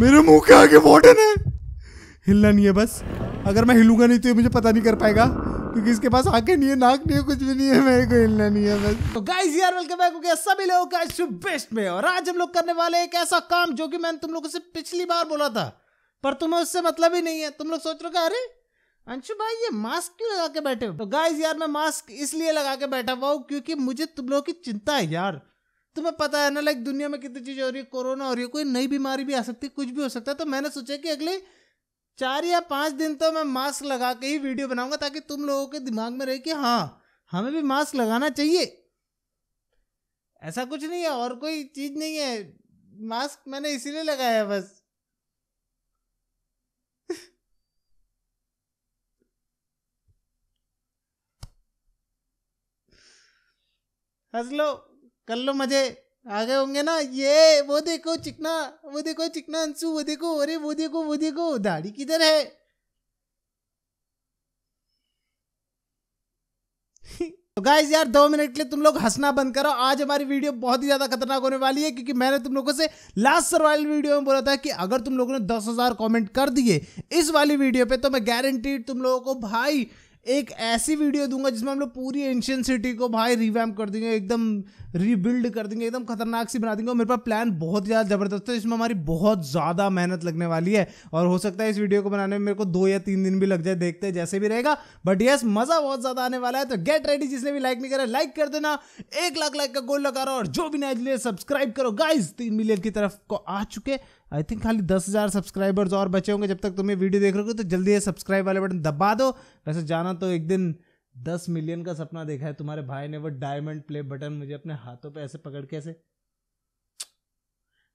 मेरे मुंह के आगे बॉटन है हिलना नहीं है बस अगर मैं हिलूंगा नहीं तो ये मुझे पता नहीं कर पाएगा क्योंकि इसके पास आंखें नहीं है नाक नहीं है कुछ भी नहीं है मेरे को हिलना नहीं है बस तो गाइस यार वेलकम बैक हो गया सभी लोगों का शुभ बेस्ट में और आज हम लोग करने वाले एक ऐसा काम जो कि मैंने तुम लोगों से पिछली बार बोला था पर तुम्हें उससे मतलब ही नहीं है तुम लोग सोच रहे हो अरे अंशु भाई ये मास्क क्यों लगा के बैठे हो तो गाइस यार मैं मास्क इसलिए लगा के बैठा हुआ क्योंकि मुझे तुम लोगों की चिंता है यार तुम्हें पता है ना लाइक दुनिया में कितनी चीज़ हो रही है कोरोना हो रही है कोई नई बीमारी भी आ सकती है कुछ भी हो सकता है तो मैंने सोचा कि अगले चार या पाँच दिन तो मैं मास्क लगा के ही वीडियो बनाऊंगा ताकि तुम लोगों के दिमाग में रहे कि हाँ हमें भी मास्क लगाना चाहिए ऐसा कुछ नहीं है और कोई चीज़ नहीं है मास्क मैंने इसीलिए लगाया है बस हंस लो कर लो मजे आ गए होंगे ना ये वो देखो चिकना वो देखो चिकना अंशु वो देखो अरे वो देखो वो देखो दाढ़ी किधर है तो गाइज यार दो मिनट के लिए तुम लोग हंसना बंद करो आज हमारी वीडियो बहुत ही ज्यादा खतरनाक होने वाली है क्योंकि मैंने तुम लोगों से लास्ट सर्वाइवल वीडियो में बोला था कि अगर तुम लोगों ने दस हजार कॉमेंट कर दिए इस वाली वीडियो पे तो मैं गारंटीड तुम लोगों को भाई एक ऐसी वीडियो दूंगा जिसमें हम लोग पूरी एंशियन सिटी को भाई रिवैम कर देंगे एकदम रीबिल्ड कर देंगे एकदम खतरनाक सी बना देंगे और मेरे पास प्लान बहुत ज़्यादा ज़बरदस्त है इसमें हमारी बहुत ज़्यादा मेहनत लगने वाली है और हो सकता है इस वीडियो को बनाने में मेरे को दो या तीन दिन भी लग जाए देखते हैं जैसे भी रहेगा बट येस मज़ा बहुत ज़्यादा आने वाला है तो गेट रेडी जिसने भी लाइक नहीं करा लाइक कर देना एक लाख लाइक का गोल लगा रहा और जो भी नहीं सब्सक्राइब करो गाइज तीन मिलियन की तरफ को आ चुके आई थिंक खाली दस हज़ार सब्सक्राइबर्स और बचे होंगे जब तक तुम्हें वीडियो देख रहे हो तो जल्दी ये सब्सक्राइब वाले बटन दबा दो वैसे जाना तो एक दिन दस मिलियन का सपना देखा है तुम्हारे भाई ने वो डायमंड प्ले बटन मुझे अपने हाथों पे ऐसे पकड़ के ऐसे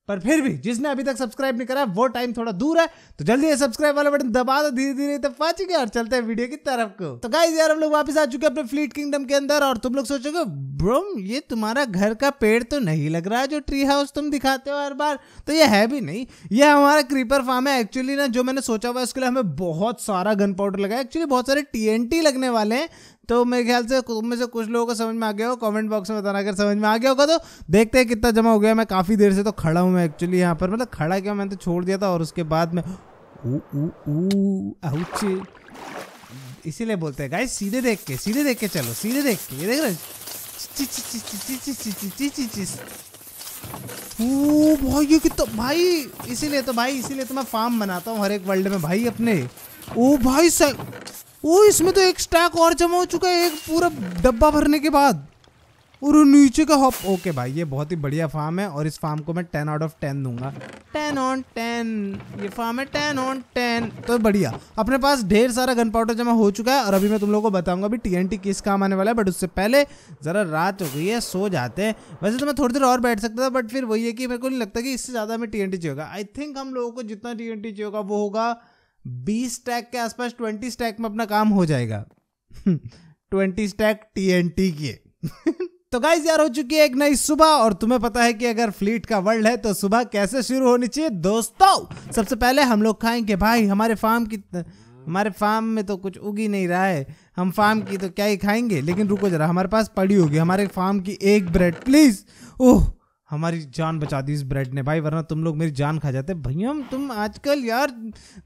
पर फिर भी जिसने अभी तक सब्सक्राइब नहीं करा वो टाइम थोड़ा दूर है तो जल्दी सब्सक्राइब वाला बटन दबा दो धीरे धीरे तो पहुंच गया और चलते हैं वीडियो की तरफ को तो गाइस यार हम लोग वापस आ चुके हैं अपने फ्लीट किंगडम के अंदर और तुम लोग सोचोगे ब्रोम ये तुम्हारा घर का पेड़ तो नहीं लग रहा है जो ट्री हाउस तुम दिखाते हो हर बार तो ये है भी नहीं ये हमारा क्रीपर फार्म है एक्चुअली ना जो मैंने सोचा हुआ है उसके लिए हमें बहुत सारा गन पाउडर लगा एक्चुअली बहुत सारे टी लगने वाले हैं तो मेरे ख्याल से उनमें से कुछ लोगों को समझ में आ गया हो कमेंट बॉक्स में बताना अगर समझ में आ गया होगा तो देखते हैं कितना जमा हो गया मैं काफ़ी देर से तो खड़ा हूँ मैं एक्चुअली यहाँ पर मतलब खड़ा क्या मैंने तो छोड़ दिया था और उसके बाद में इसीलिए बोलते हैं गाइस सीधे देख के सीधे देख के चलो सीधे देख के ये देख रहे ओ भाई ये कितना भाई इसीलिए तो भाई इसीलिए तो मैं फार्म बनाता हूँ हर एक वर्ल्ड में भाई अपने ओ भाई सर वो इसमें तो एक स्टैक और जमा हो चुका है एक पूरा डब्बा भरने के बाद और नीचे का हॉप ओके भाई ये बहुत ही बढ़िया फार्म है और इस फार्म को मैं टेन आउट ऑफ टेन दूंगा टेन ऑन टेन ये फार्म है टेन ऑन टेन तो बढ़िया अपने पास ढेर सारा गन पाउडर जमा हो चुका है और अभी मैं तुम लोगों को बताऊंगा अभी टीएनटी किस काम आने वाला है बट उससे पहले ज़रा रात हो गई है सो जाते हैं वैसे तो मैं थोड़ी देर और बैठ सकता था बट फिर वही है कि मेरे को नहीं लगता कि इससे ज़्यादा हमें टी चाहिए होगा आई थिंक हम लोगों को जितना टी चाहिए होगा वो होगा बीस स्टैक के आसपास ट्वेंटी स्टैक में अपना काम हो जाएगा ट्वेंटी स्टैक टी के तो गाइज यार हो चुकी है एक नई सुबह और तुम्हें पता है कि अगर फ्लीट का वर्ल्ड है तो सुबह कैसे शुरू होनी चाहिए दोस्तों सबसे पहले हम लोग खाएंगे भाई हमारे फार्म की हमारे फार्म में तो कुछ उग ही नहीं रहा है हम फार्म की तो क्या ही खाएंगे लेकिन रुको जरा हमारे पास पड़ी होगी हमारे फार्म की एक ब्रेड प्लीज ओह हमारी जान बचा दी इस ब्रेड ने भाई वरना तुम लोग मेरी जान खा जाते भैया तुम आजकल यार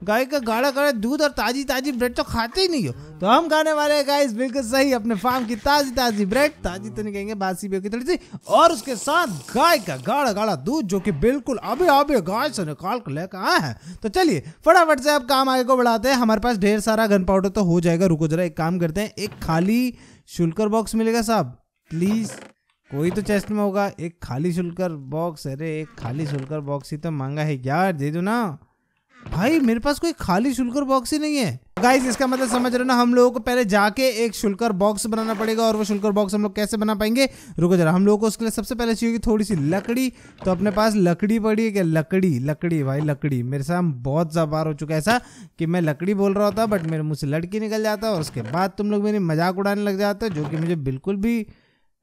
गाय का गाढ़ा गाढ़ा दूध और ताजी ताजी ब्रेड तो खाते ही नहीं हो तो हम खाने वाले गाइस बिल्कुल सही अपने फार्म की ताजी ताजी ब्रेड ताजी तो नहीं कहेंगे बासी भी होगी थोड़ी सी और उसके साथ गाय का गाढ़ा गाढ़ा दूध जो कि बिल्कुल अभी अभी गाय से निकाल कर लेकर आए हैं तो चलिए फटाफट से अब काम आगे को बढ़ाते हैं हमारे पास ढेर सारा गन पाउडर तो हो जाएगा रुको जरा एक काम करते हैं एक खाली शुल्कर बॉक्स मिलेगा साहब प्लीज़ कोई तो चेस्ट में होगा एक खाली सुलकर बॉक्स अरे एक खाली सुलकर बॉक्स ही तो मांगा है यार दे दो ना भाई मेरे पास कोई खाली शुल्कर बॉक्स ही नहीं है गाइज इसका मतलब समझ रहे ना हम लोगों को पहले जाके एक शुल्कर बॉक्स बनाना पड़ेगा और वो शुल्कर बॉक्स हम लोग कैसे बना पाएंगे रुको जरा हम लोगों को उसके लिए सबसे पहले चाहिए थोड़ी सी लकड़ी तो अपने पास लकड़ी पड़ी है क्या लकड़ी लकड़ी भाई लकड़ी मेरे साथ बहुत जबार हो चुका है ऐसा कि मैं लकड़ी बोल रहा होता बट मेरे मुँह से लड़की निकल जाता और उसके बाद तुम लोग मेरी मजाक उड़ाने लग जाते जो कि मुझे बिल्कुल भी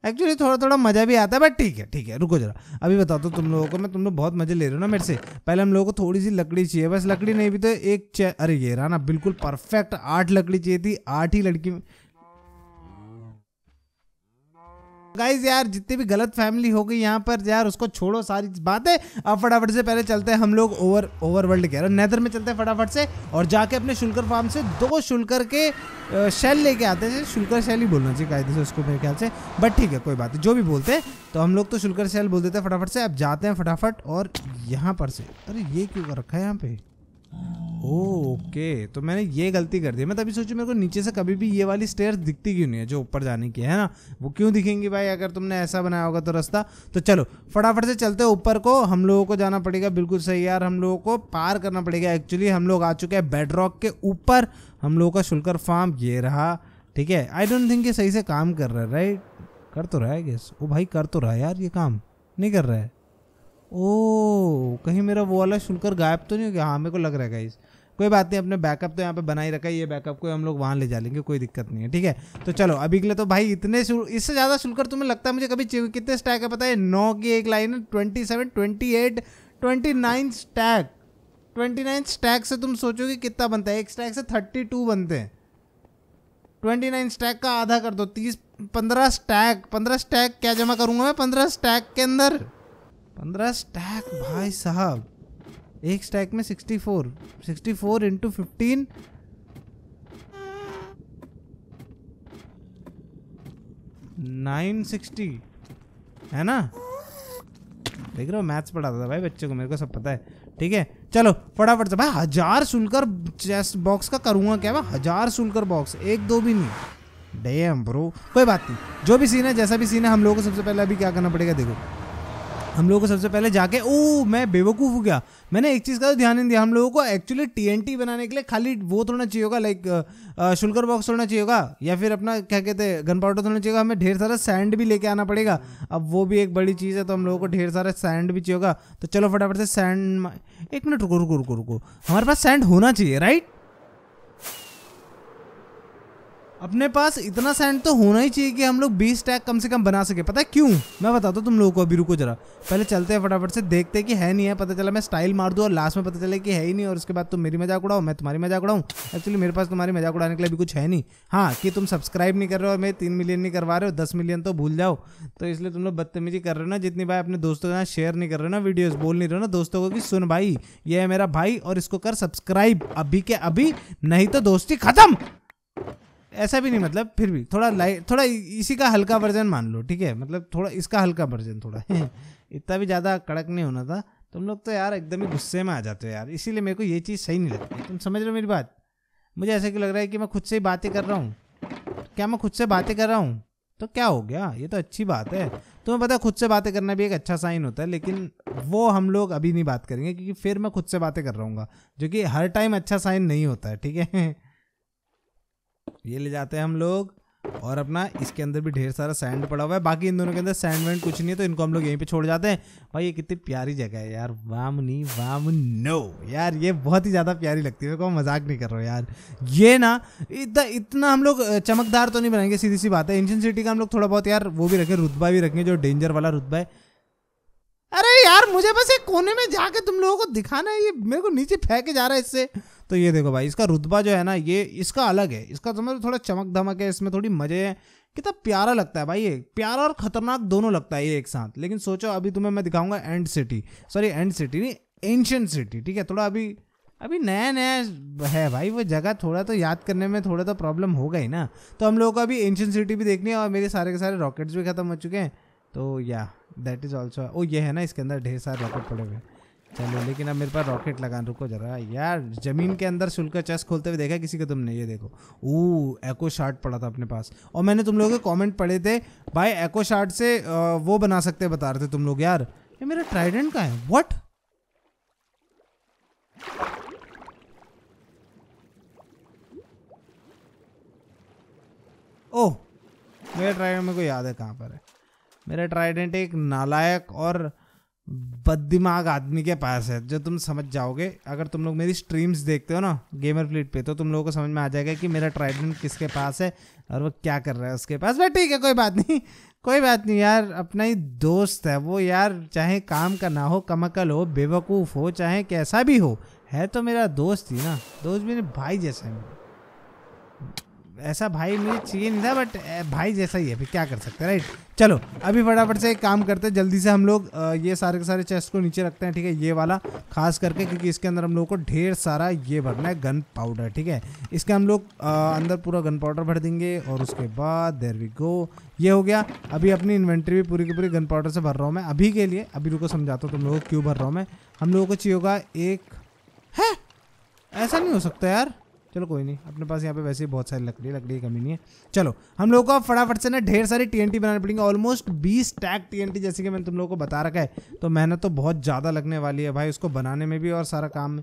एक्चुअली थोड़ा थोड़ा मज़ा भी आता है बट ठीक है ठीक है रुको जरा अभी बता दो तो तुम लोगों को मैं तुम लोग बहुत मज़े ले रहे हो ना मेरे से पहले हम लोगों को थोड़ी सी लकड़ी चाहिए बस लकड़ी नहीं भी तो एक अरे ये रहा ना बिल्कुल परफेक्ट आठ लकड़ी चाहिए थी आठ ही लड़की गाइज यार जितनी भी गलत फैमिली हो गई यहाँ पर यार उसको छोड़ो सारी बातें अब फटाफट से पहले चलते हैं हम लोग ओवर ओवर वर्ल्ड कह रहे हैं नेदर में चलते हैं फटाफट से और जाके अपने शुल्कर फार्म से दो शुल्कर के शेल लेके आते हैं शुल्कर शेल ही बोलना चाहिए कायदे से उसको मेरे ख्याल से बट ठीक है कोई बात नहीं जो भी बोलते हैं तो हम लोग तो शुल्कर शेल बोल देते हैं फटाफट से अब जाते हैं फटाफट और यहाँ पर से अरे ये क्यों कर रखा है यहाँ पे ओके तो मैंने ये गलती कर दी मैं तभी सोचू मेरे को नीचे से कभी भी ये वाली स्टेयर दिखती क्यों नहीं है जो ऊपर जाने की है ना वो क्यों दिखेंगी भाई अगर तुमने ऐसा बनाया होगा तो रास्ता तो चलो फटाफट से चलते ऊपर को हम लोगों को जाना पड़ेगा बिल्कुल सही यार हम लोगों को पार करना पड़ेगा एक्चुअली हम लोग आ चुके हैं बेड रॉक के ऊपर हम लोगों का शुल्कर फार्म ये रहा ठीक है आई डोंट थिंक ये सही से काम कर रहा है राइट कर तो रहा है गैस वो भाई कर तो रहा है यार ये काम नहीं कर रहा है ओह कहीं मेरा वो वाला सुनकर गायब तो नहीं हो गया हाँ मेरे को लग रहा है गाइज़ कोई बात नहीं अपने बैकअप तो यहाँ पे बना ही रखा है ये बैकअप को हम लोग वहाँ ले जा लेंगे कोई दिक्कत नहीं है ठीक है तो चलो अभी के लिए तो भाई इतने इससे ज़्यादा सुनकर तुम्हें लगता है मुझे कभी कितने स्टैक है पता है नौ की एक लाइन है twenty seven twenty eight twenty nine stack twenty nine stack से तुम सोचोगे कितना बनता है एक स्टैक से थर्टी टू बनते हैं ट्वेंटी नाइन स्टैक का आधा कर दो तीस पंद्रह स्टैक पंद्रह स्टैक क्या जमा करूँगा मैं पंद्रह स्टैक के अंदर पंद्रह स्टैक भाई साहब एक स्टैक में sixty four sixty four into fifteen nine sixty है ना देख रहे हो मैथ्स पढ़ाता था भाई बच्चे को मेरे को सब पता है ठीक है चलो फटाफट से भाई हजार सुनकर चेस्ट बॉक्स का करूंगा क्या भाई हजार सुनकर बॉक्स एक दो भी नहीं डे ब्रो कोई बात नहीं जो भी सीन है जैसा भी सीन है हम लोगों को सबसे पहले अभी क्या करना पड़ेगा देखो हम लोगों को सबसे पहले जाके ओ मैं बेवकूफ़ हो गया मैंने एक चीज़ का तो ध्यान नहीं दिया हम लोगों को एक्चुअली टीएनटी बनाने के लिए खाली वो तोड़ना चाहिए होगा लाइक शुल्कर बॉक्स तोड़ना चाहिए होगा या फिर अपना क्या कहते हैं गन पाउडर तोड़ना चाहिए होगा हमें ढेर सारा सैंड भी लेके आना पड़ेगा अब वो भी एक बड़ी चीज़ है तो हम लोगों को ढेर सारा सैंड भी चाहिए होगा तो चलो फटाफट से सैंड एक मिनट रुको रुको रुको रुको हमारे पास सैंड होना चाहिए राइट अपने पास इतना सैंड तो होना ही चाहिए कि हम लोग बीस स्टैक कम से कम बना सके पता है क्यों मैं बताता हूँ तुम लोगों को अभी रुको जरा पहले चलते हैं फटाफट से देखते हैं कि है नहीं है पता चला मैं स्टाइल मार दूँ और लास्ट में पता चले कि है ही नहीं और उसके बाद तुम मेरी मजाक उड़ाओ मैं तुम्हारी मजाक उड़ाऊँ एक्चुअली मेरे पास तुम्हारी मजाक उड़ाने के लिए अभी कुछ है नहीं हाँ कि तुम सब्सक्राइब नहीं कर रहे हो मेरे तीन मिलियन नहीं करवा रहे हो दस मिलियन तो भूल जाओ तो इसलिए तुम लोग बदतमीजी कर रहे हो ना जितनी भाई अपने दोस्तों के साथ शेयर नहीं कर रहे हो ना वीडियोज बोल नहीं रहे हो ना दोस्तों को कि सुन भाई ये है मेरा भाई और इसको कर सब्सक्राइब अभी के अभी नहीं तो दोस्ती खत्म ऐसा भी नहीं मतलब फिर भी थोड़ा लाइट थोड़ा इसी का हल्का वर्जन मान लो ठीक है मतलब थोड़ा इसका हल्का वर्जन थोड़ा इतना भी ज़्यादा कड़क नहीं होना था तुम लोग तो यार एकदम ही गुस्से में आ जाते हो यार इसीलिए मेरे को ये चीज़ सही नहीं लगती तुम समझ रहे हो मेरी बात मुझे ऐसा क्यों लग रहा है कि मैं खुद से ही बातें कर रहा हूँ क्या मैं खुद से बातें कर रहा हूँ तो क्या हो गया ये तो अच्छी बात है तुम्हें पता है खुद से बातें करना भी एक अच्छा साइन होता है लेकिन वो हम लोग अभी नहीं बात करेंगे क्योंकि फिर मैं खुद से बातें कर रहा हूँ जो कि हर टाइम अच्छा साइन नहीं होता है ठीक है ये ले जाते हैं हम लोग और अपना इसके अंदर भी ढेर सारा सैंड पड़ा हुआ है बाकी इन दोनों के अंदर सैंड वैंड कुछ नहीं है तो इनको हम लोग यहीं पे छोड़ जाते हैं भाई ये कितनी प्यारी जगह है यार नी वाम नो यार ये बहुत ही ज़्यादा प्यारी लगती है मेरे को मजाक नहीं कर रहा हूँ यार ये ना इतना इतना हम लोग चमकदार तो नहीं बनाएंगे सीधी सी बात है एंशियन सिटी का हम लोग थोड़ा बहुत यार वो भी रखें रुतबा भी रखें जो डेंजर वाला रुतबा है अरे यार मुझे बस एक कोने में जाके तुम लोगों को दिखाना है ये मेरे को नीचे फेंके जा रहा है इससे तो ये देखो भाई इसका रुतबा जो है ना ये इसका अलग है इसका समझ तो मतलब थोड़ा चमक धमक है इसमें थोड़ी मज़े हैं कितना प्यारा लगता है भाई ये प्यारा और ख़तरनाक दोनों लगता है ये एक साथ लेकिन सोचो अभी तुम्हें मैं दिखाऊंगा end city sorry end city नहीं एंशंट सिटी ठीक है थोड़ा अभी अभी नया नया है भाई वो जगह थोड़ा तो याद करने में थोड़ा तो प्रॉब्लम होगा ही ना तो हम लोगों को अभी एंशंट सिटी भी देखनी है और मेरे सारे के सारे रॉकेट्स भी ख़त्म हो चुके हैं तो या दैट इज़ ऑल्सो ओ ये है ना इसके अंदर ढेर सारे रॉकेट पड़े हुए हैं चलो लेकिन अब मेरे पास रॉकेट लगा रुको जरा यार जमीन के अंदर का चेस्ट खोलते हुए देखा किसी को तुमने ये देखो ओ एको शार्ट पड़ा था अपने पास और मैंने तुम लोगों के कमेंट पढ़े थे भाई एको शार्ट से वो बना सकते बता रहे थे तुम लोग यार ये मेरा ट्राइडेंट का है वट ओह मेरा ट्राइडेंट मेरे को याद है कहाँ पर है मेरा ट्राइडेंट एक नालायक और बददिमाग आदमी के पास है जो तुम समझ जाओगे अगर तुम लोग मेरी स्ट्रीम्स देखते हो ना गेमर प्लेट पे तो तुम लोगों को समझ में आ जाएगा कि मेरा ट्राइडेंट किसके पास है और वो क्या कर रहा है उसके पास भाई ठीक है कोई बात नहीं कोई बात नहीं यार अपना ही दोस्त है वो यार चाहे काम का ना हो कमकल हो बेवकूफ़ हो चाहे कैसा भी हो है तो मेरा दोस्त ही ना दोस्त मेरे भाई जैसा है ऐसा भाई मुझे चाहिए नहीं था बट भाई जैसा ही है फिर क्या कर सकते हैं राइट चलो अभी फटाफट से एक काम करते हैं जल्दी से हम लोग ये सारे के सारे चेस्ट को नीचे रखते हैं ठीक है ये वाला खास करके क्योंकि इसके अंदर हम लोग को ढेर सारा ये भरना है गन पाउडर ठीक है इसका हम लोग अंदर पूरा गन पाउडर भर देंगे और उसके बाद देर वी गो ये हो गया अभी अपनी इन्वेंट्री भी पूरी की पूरी गन पाउडर से भर रहा हूँ मैं अभी के लिए अभी रुको समझाता हूँ तुम लोगों को क्यों भर रहा हूँ मैं हम लोगों को चाहिए होगा एक है ऐसा नहीं हो सकता यार चलो कोई नहीं अपने पास यहाँ पे वैसे ही बहुत सारी लकड़ी लकड़ी की कमी नहीं है चलो हम लोगों को फटाफट से ना ढेर सारी टीएनटी बनानी पड़ेंगे ऑलमोस्ट बीस टैग टीएनटी जैसे कि मैंने तुम लोगों को बता रखा है तो मेहनत तो बहुत ज़्यादा लगने वाली है भाई उसको बनाने में भी और सारा काम में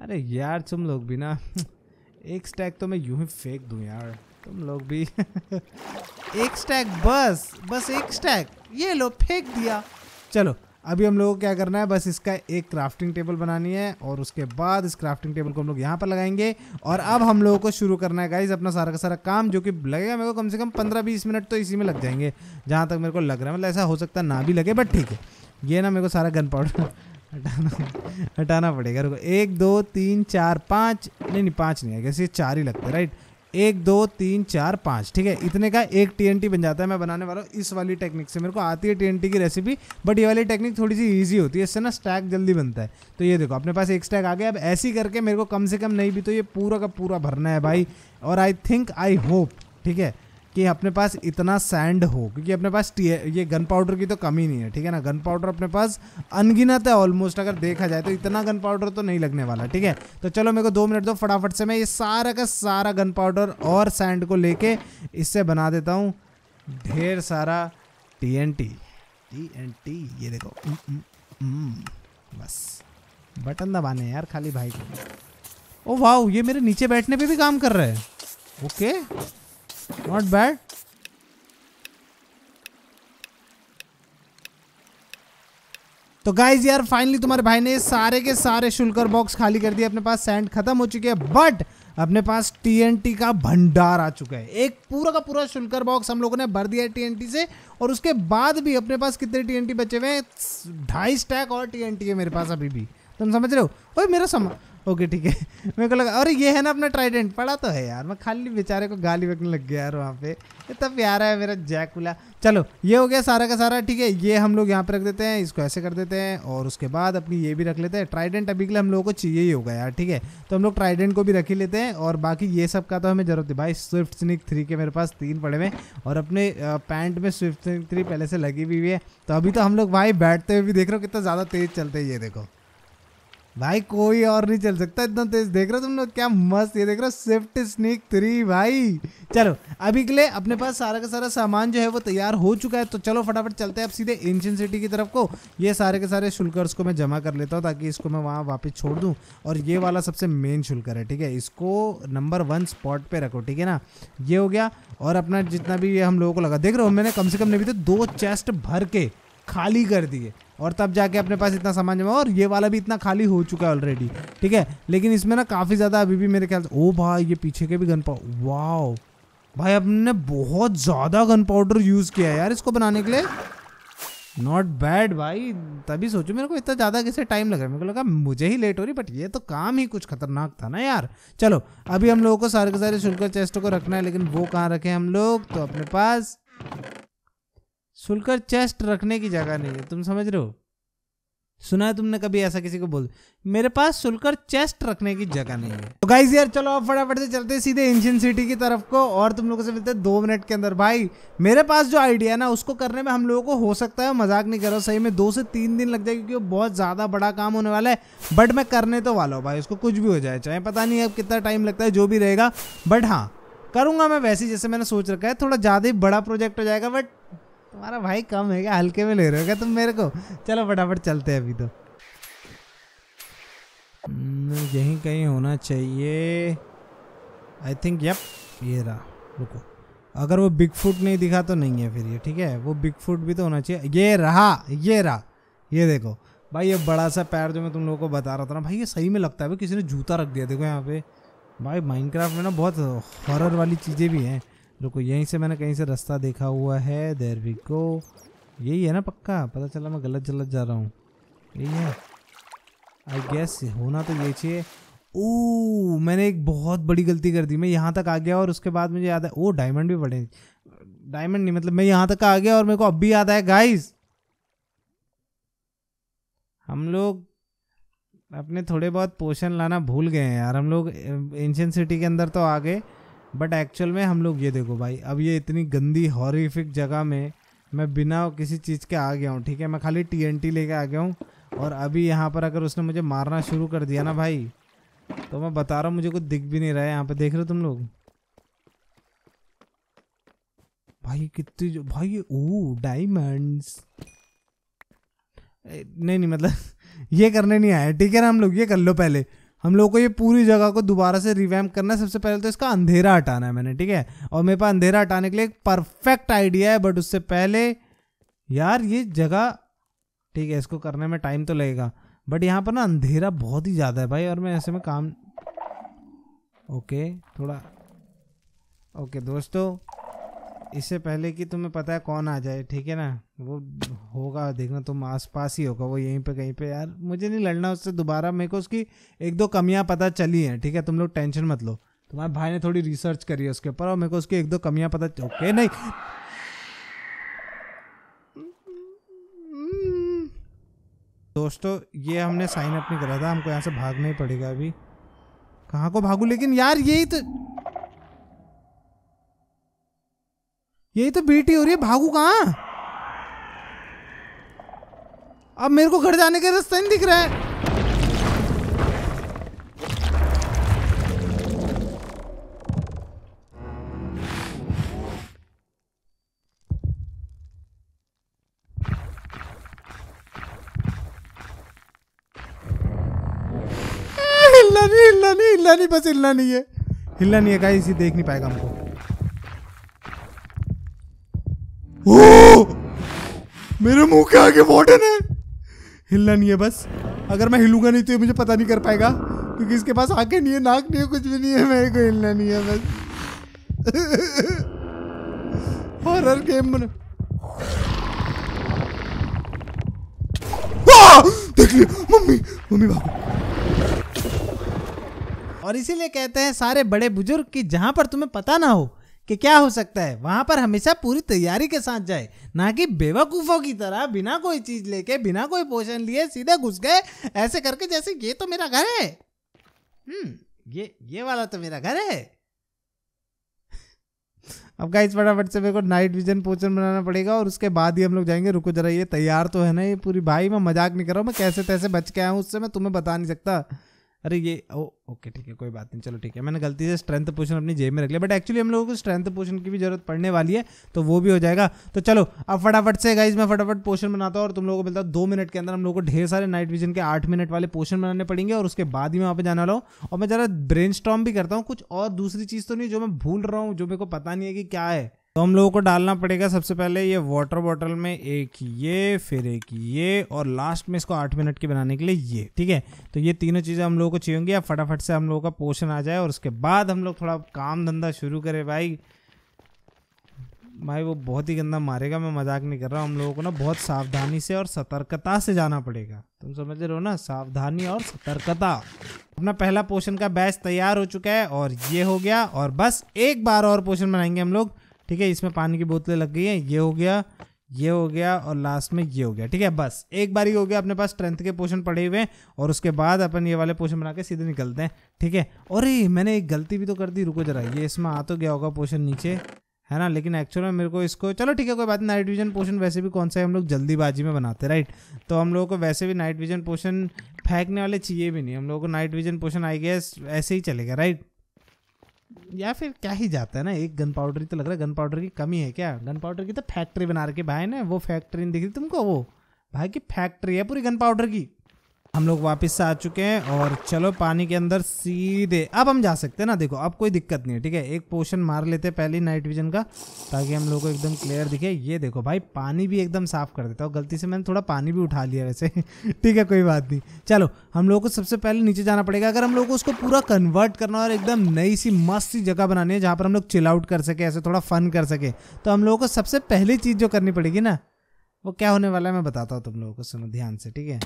अरे यार तुम लोग भी ना एक स्टैक तो मैं यूँ ही फेंक दूँ यार तुम लोग भी एक स्टैक बस बस एक स्टैक ये लो फेंक दिया चलो अभी हम लोगों को क्या करना है बस इसका एक क्राफ्टिंग टेबल बनानी है और उसके बाद इस क्राफ्टिंग टेबल को हम लोग यहाँ पर लगाएंगे और अब हम लोगों को शुरू करना है गाइज अपना सारा का सारा काम जो कि लगेगा मेरे को कम से कम पंद्रह बीस मिनट तो इसी में लग जाएंगे जहाँ तक मेरे को लग रहा है मतलब ऐसा हो सकता ना भी लगे बट ठीक है ये ना मेरे को सारा गन पाउडर हटाना हटाना पड़ेगा रुको एक दो तीन चार पाँच नहीं नहीं पाँच नहीं है कैसे चार ही लगते राइट एक दो तीन चार पाँच ठीक है इतने का एक टी बन जाता है मैं बनाने वाला हूँ इस वाली टेक्निक से मेरे को आती है टी की रेसिपी बट ये वाली टेक्निक थोड़ी सी ईजी होती है इससे ना स्टैक जल्दी बनता है तो ये देखो अपने पास एक स्टैक आ गया अब ऐसी करके मेरे को कम से कम नहीं भी तो ये पूरा का पूरा भरना है भाई और आई थिंक आई होप ठीक है कि अपने पास इतना सैंड हो क्योंकि अपने पास ये गन पाउडर की तो कमी नहीं है ठीक है ना गन पाउडर अपने पास अनगिनत है ऑलमोस्ट अगर देखा जाए तो इतना गन पाउडर तो नहीं लगने वाला ठीक है तो चलो मेरे को दो मिनट दो फटाफट से मैं ये सारा का सारा गन पाउडर और सैंड को लेके इससे बना देता हूँ ढेर सारा टी एन टी ये देखो बस बटन दबाने यार खाली भाई को ओ वाह ये मेरे नीचे बैठने पे भी काम कर रहा है ओके Not bad. तो गाइज यार फाइनली तुम्हारे भाई ने सारे के सारे शुल्कर बॉक्स खाली कर दिए अपने पास सैंड खत्म हो चुके हैं बट अपने पास टीएनटी का भंडार आ चुका है एक पूरा का पूरा शुल्कर बॉक्स हम लोगों ने भर दिया है टीएनटी से और उसके बाद भी अपने पास कितने टीएनटी बचे हुए हैं ढाई स्टैक और टीएनटी है मेरे पास अभी भी तुम समझ रहे हो मेरा समझ ओके ठीक है मेरे को लगा अरे ये है ना अपना ट्राइडेंट पड़ा तो है यार मैं खाली बेचारे को गाली बकने लग गया यार वहाँ पे इतना प्यारा है मेरा जैकुला चलो ये हो गया सारा का सारा ठीक है ये हम लोग यहाँ पे रख देते हैं इसको ऐसे कर देते हैं और उसके बाद अपनी ये भी रख लेते हैं ट्राइडेंट अभी के लिए हम लोगों को चाहिए ही होगा यार ठीक है तो हम लोग ट्राइडेंट को भी रख ही लेते हैं और बाकी ये सब का तो हमें ज़रूरत है भाई स्विफ्ट स्निक थ्री के मेरे पास तीन पड़े हुए और अपने पैंट में स्विफ्ट स्निक थ्री पहले से लगी हुई है तो अभी तो हम लोग भाई बैठते हुए भी देख रहे हो कितना ज़्यादा तेज़ चलते हैं ये देखो भाई कोई और नहीं चल सकता इतना तेज देख रहे हो तुम लोग क्या मस्त ये देख रहे हो स्विफ्ट स्नीक थ्री भाई चलो अभी के लिए अपने पास सारा का सारा सामान जो है वो तैयार हो चुका है तो चलो फटाफट चलते हैं अब सीधे एंशियन सिटी की तरफ को ये सारे के सारे शुल्कर्स को मैं जमा कर लेता हूँ ताकि इसको मैं वहाँ वापस छोड़ दूँ और ये वाला सबसे मेन शुल्कर है ठीक है इसको नंबर वन स्पॉट पर रखो ठीक है ना ये हो गया और अपना जितना भी ये हम लोगों को लगा देख रहे हो मैंने कम से कम नहीं भी तो दो चेस्ट भर के खाली कर दिए और तब जाके अपने पास इतना सामान जमा और ये वाला भी इतना खाली हो चुका है ऑलरेडी ठीक है लेकिन इसमें ना काफ़ी ज़्यादा अभी भी मेरे ख्याल से ओ भाई ये पीछे के भी गन पाउडर वाओ भाई हमने बहुत ज़्यादा गन पाउडर यूज़ किया है यार इसको बनाने के लिए नॉट बैड भाई तभी सोचो मेरे को इतना ज़्यादा कैसे टाइम लग रहा है मेरे को लगा मुझे ही लेट हो रही बट ये तो काम ही कुछ खतरनाक था ना यार चलो अभी हम लोगों को सारे के सारे शुल्कर चेस्ट को रखना है लेकिन वो कहाँ रखे हम लोग तो अपने पास सुलकर चेस्ट रखने की जगह नहीं है तुम समझ रहे हो सुना है तुमने कभी ऐसा किसी को बोल मेरे पास सुलकर चेस्ट रखने की जगह नहीं है तो गाइज यार चलो आप फटाफट से चलते सीधे एंशियन सिटी की तरफ को और तुम लोगों से मिलते हैं दो मिनट के अंदर भाई मेरे पास जो आइडिया ना उसको करने में हम लोगों को हो सकता है मजाक नहीं करो सही में दो से तीन दिन लग जाए क्योंकि वो बहुत ज़्यादा बड़ा काम होने वाला है बट मैं करने तो वाला हूँ भाई उसको कुछ भी हो जाए चाहे पता नहीं अब कितना टाइम लगता है जो भी रहेगा बट हाँ करूँगा मैं वैसे जैसे मैंने सोच रखा है थोड़ा ज़्यादा ही बड़ा प्रोजेक्ट हो जाएगा बट तुम्हारा भाई कम है क्या हल्के में ले रहे हो क्या तुम मेरे को चलो फटाफट चलते हैं अभी तो हम्म, यहीं कहीं होना चाहिए आई थिंक यप ये रहा रुको अगर वो बिग फुट नहीं दिखा तो नहीं है फिर ये ठीक है वो बिग फुट भी तो होना चाहिए ये रहा ये रहा ये देखो भाई ये बड़ा सा पैर जो मैं तुम लोगों को बता रहा था ना भाई ये सही में लगता है भाई किसी ने जूता रख दिया देखो यहाँ पे भाई माइनक्राफ्ट में ना बहुत हॉरर वाली चीज़ें भी हैं रुको यहीं से मैंने कहीं से रास्ता देखा हुआ है देर वी गो यही है ना पक्का पता चला मैं गलत गलत जा रहा हूँ यही है आई गेस होना तो यही चाहिए ओ मैंने एक बहुत बड़ी गलती कर दी मैं यहाँ तक आ गया और उसके बाद मुझे याद है ओ डायमंड भी पड़े डायमंड नहीं मतलब मैं यहाँ तक आ गया और मेरे को अब भी याद आया गाइस हम लोग अपने थोड़े बहुत पोषण लाना भूल गए हैं यार हम लोग एंशियन सिटी के अंदर तो आ गए बट एक्चुअल में हम लोग ये देखो भाई अब ये इतनी गंदी हॉरिफिक जगह में मैं बिना किसी चीज़ के आ गया हूँ ठीक है मैं खाली टी एन टी लेके आ गया हूँ और अभी यहाँ पर अगर उसने मुझे मारना शुरू कर दिया ना भाई तो मैं बता रहा हूँ मुझे कुछ दिख भी नहीं रहा है यहाँ पे देख रहे हो तुम लोग भाई कितनी जो भाई ओ डायमंड्स नहीं नहीं मतलब ये करने नहीं आया ठीक है ना हम लोग ये कर लो पहले हम लोग को ये पूरी जगह को दोबारा से रिवैम करना है सबसे पहले तो इसका अंधेरा हटाना है मैंने ठीक है और मेरे पास अंधेरा हटाने के लिए एक परफेक्ट आइडिया है बट उससे पहले यार ये जगह ठीक है इसको करने में टाइम तो लगेगा बट यहाँ पर ना अंधेरा बहुत ही ज़्यादा है भाई और मैं ऐसे में काम ओके थोड़ा ओके दोस्तों इससे पहले कि तुम्हें पता है कौन आ जाए ठीक है ना वो होगा देखना तुम आस पास ही होगा वो यहीं पे कहीं पे यार मुझे नहीं लड़ना उससे दोबारा मेरे को उसकी एक दो कमियां पता चली हैं ठीक है तुम लोग टेंशन मत लो तुम्हारे भाई ने थोड़ी रिसर्च करी है उसके ऊपर और मेरे को उसकी एक दो कमियां पता ओके नहीं दोस्तों ये हमने साइन अप नहीं करा था हमको यहाँ से भागना ही पड़ेगा अभी कहाँ को भागू लेकिन यार यही तो यही तो बीटी हो रही है भागू कहाँ अब मेरे को घर जाने के रास्ता नहीं दिख रहा है हिलना नहीं नहीं नहीं बस हिलना नहीं है हिलना नहीं है गाइस ये देख नहीं पाएगा हमको मेरे मुंह के आगे बॉटन है हिलना नहीं है बस अगर मैं हिलूंगा नहीं तो ये मुझे पता नहीं कर पाएगा क्योंकि इसके पास आंखें नहीं है नाक नहीं है कुछ भी नहीं है मेरे को हिलना नहीं है बस हॉरर गेम देख लिया मम्मी मम्मी भागो और इसीलिए कहते हैं सारे बड़े बुजुर्ग कि जहां पर तुम्हें पता ना हो कि क्या हो सकता है वहां पर हमेशा पूरी तैयारी के साथ जाए ना कि बेवकूफों की तरह बिना कोई चीज लेके बिना कोई पोषण लिए सीधे घुस गए ऐसे करके जैसे ये तो मेरा घर है हम्म ये ये वाला तो मेरा घर है अब गाइस फटाफट से मेरे को नाइट विजन पोचन बनाना पड़ेगा और उसके बाद ही हम लोग जाएंगे रुको जरा ये तैयार तो है ना ये पूरी भाई मैं मजाक नहीं कर रहा हूँ मैं कैसे तैसे बच के आया हूँ उससे मैं तुम्हें बता नहीं सकता अरे ये ओ ओके ठीक है कोई बात नहीं चलो ठीक है मैंने गलती से स्ट्रेंथ पोशन अपनी जेब में रख लिया बट एक्चुअली हम लोगों को स्ट्रेंथ पोशन की भी जरूरत पड़ने वाली है तो वो भी हो जाएगा तो चलो अब फटाफट से गाइज मैं फटाफट पोषण बनाता हूँ और तुम लोगों को मिलता है दो मिनट के अंदर हम लोग को ढेर सारे नाइट विजन के आठ मिनट वाले पोशन बनाने पड़ेंगे और उसके बाद ही मैं वहाँ पर जाने वाला हूँ और मैं ज़रा ब्रेन भी करता हूँ कुछ और दूसरी चीज़ तो नहीं जो मैं भूल रहा हूँ जो मेरे को पता नहीं है कि क्या है तो हम लोगों को डालना पड़ेगा सबसे पहले ये वाटर बॉटल में एक ये फिर एक ये और लास्ट में इसको आठ मिनट की बनाने के लिए ये ठीक है तो ये तीनों चीज़ें हम लोगों को चाहिए होंगी या फटाफट से हम लोगों का पोषण आ जाए और उसके बाद हम लोग थोड़ा काम धंधा शुरू करें भाई भाई वो बहुत ही गंदा मारेगा मैं मजाक नहीं कर रहा हम लोगों को ना बहुत सावधानी से और सतर्कता से जाना पड़ेगा तुम समझ रहे हो ना सावधानी और सतर्कता अपना पहला पोषण का बैच तैयार हो चुका है और ये हो गया और बस एक बार और पोषण बनाएंगे हम लोग ठीक है इसमें पानी की बोतलें लग गई हैं ये हो गया ये हो गया और लास्ट में ये हो गया ठीक है बस एक बार ये हो गया अपने पास स्ट्रेंथ के पोषण पड़े हुए हैं और उसके बाद अपन ये वाले पोषण बना के सीधे निकलते हैं ठीक है और ये मैंने एक गलती भी तो कर दी रुको जरा ये इसमें आ तो गया होगा पोषण नीचे है ना लेकिन एक्चुअल में मेरे को इसको चलो ठीक है कोई बात नाइट विजन पोषण वैसे भी कौन सा है हम लोग जल्दीबाजी में बनाते राइट तो हम लोगों को वैसे भी नाइट विजन पोषण फेंकने वाले चाहिए भी नहीं हम लोगों को नाइट विजन पोषण आई गया ऐसे ही चलेगा राइट या फिर क्या ही जाता है ना एक गन पाउडर ही तो लग रहा है गन पाउडर की कमी है क्या गन पाउडर की तो फैक्ट्री बना रखी भाई ने वो फैक्ट्री नहीं दिख रही तुमको वो भाई की फैक्ट्री है पूरी गन पाउडर की हम लोग वापस आ चुके हैं और चलो पानी के अंदर सीधे अब हम जा सकते हैं ना देखो अब कोई दिक्कत नहीं है ठीक है एक पोशन मार लेते हैं पहले नाइट विजन का ताकि हम लोग को एकदम क्लियर दिखे ये देखो भाई पानी भी एकदम साफ कर देता हूँ गलती से मैंने थोड़ा पानी भी उठा लिया वैसे ठीक है कोई बात नहीं चलो हम लोग को सबसे पहले नीचे जाना पड़ेगा अगर हम लोग को उसको पूरा कन्वर्ट करना और एकदम नई सी मस्त सी जगह बनानी है जहाँ पर हम लोग चिल आउट कर सके ऐसे थोड़ा फन कर सके तो हम लोगों को सबसे पहली चीज़ जो करनी पड़ेगी ना वो क्या होने वाला है मैं बताता हूँ तुम लोगों को सुनो ध्यान से ठीक है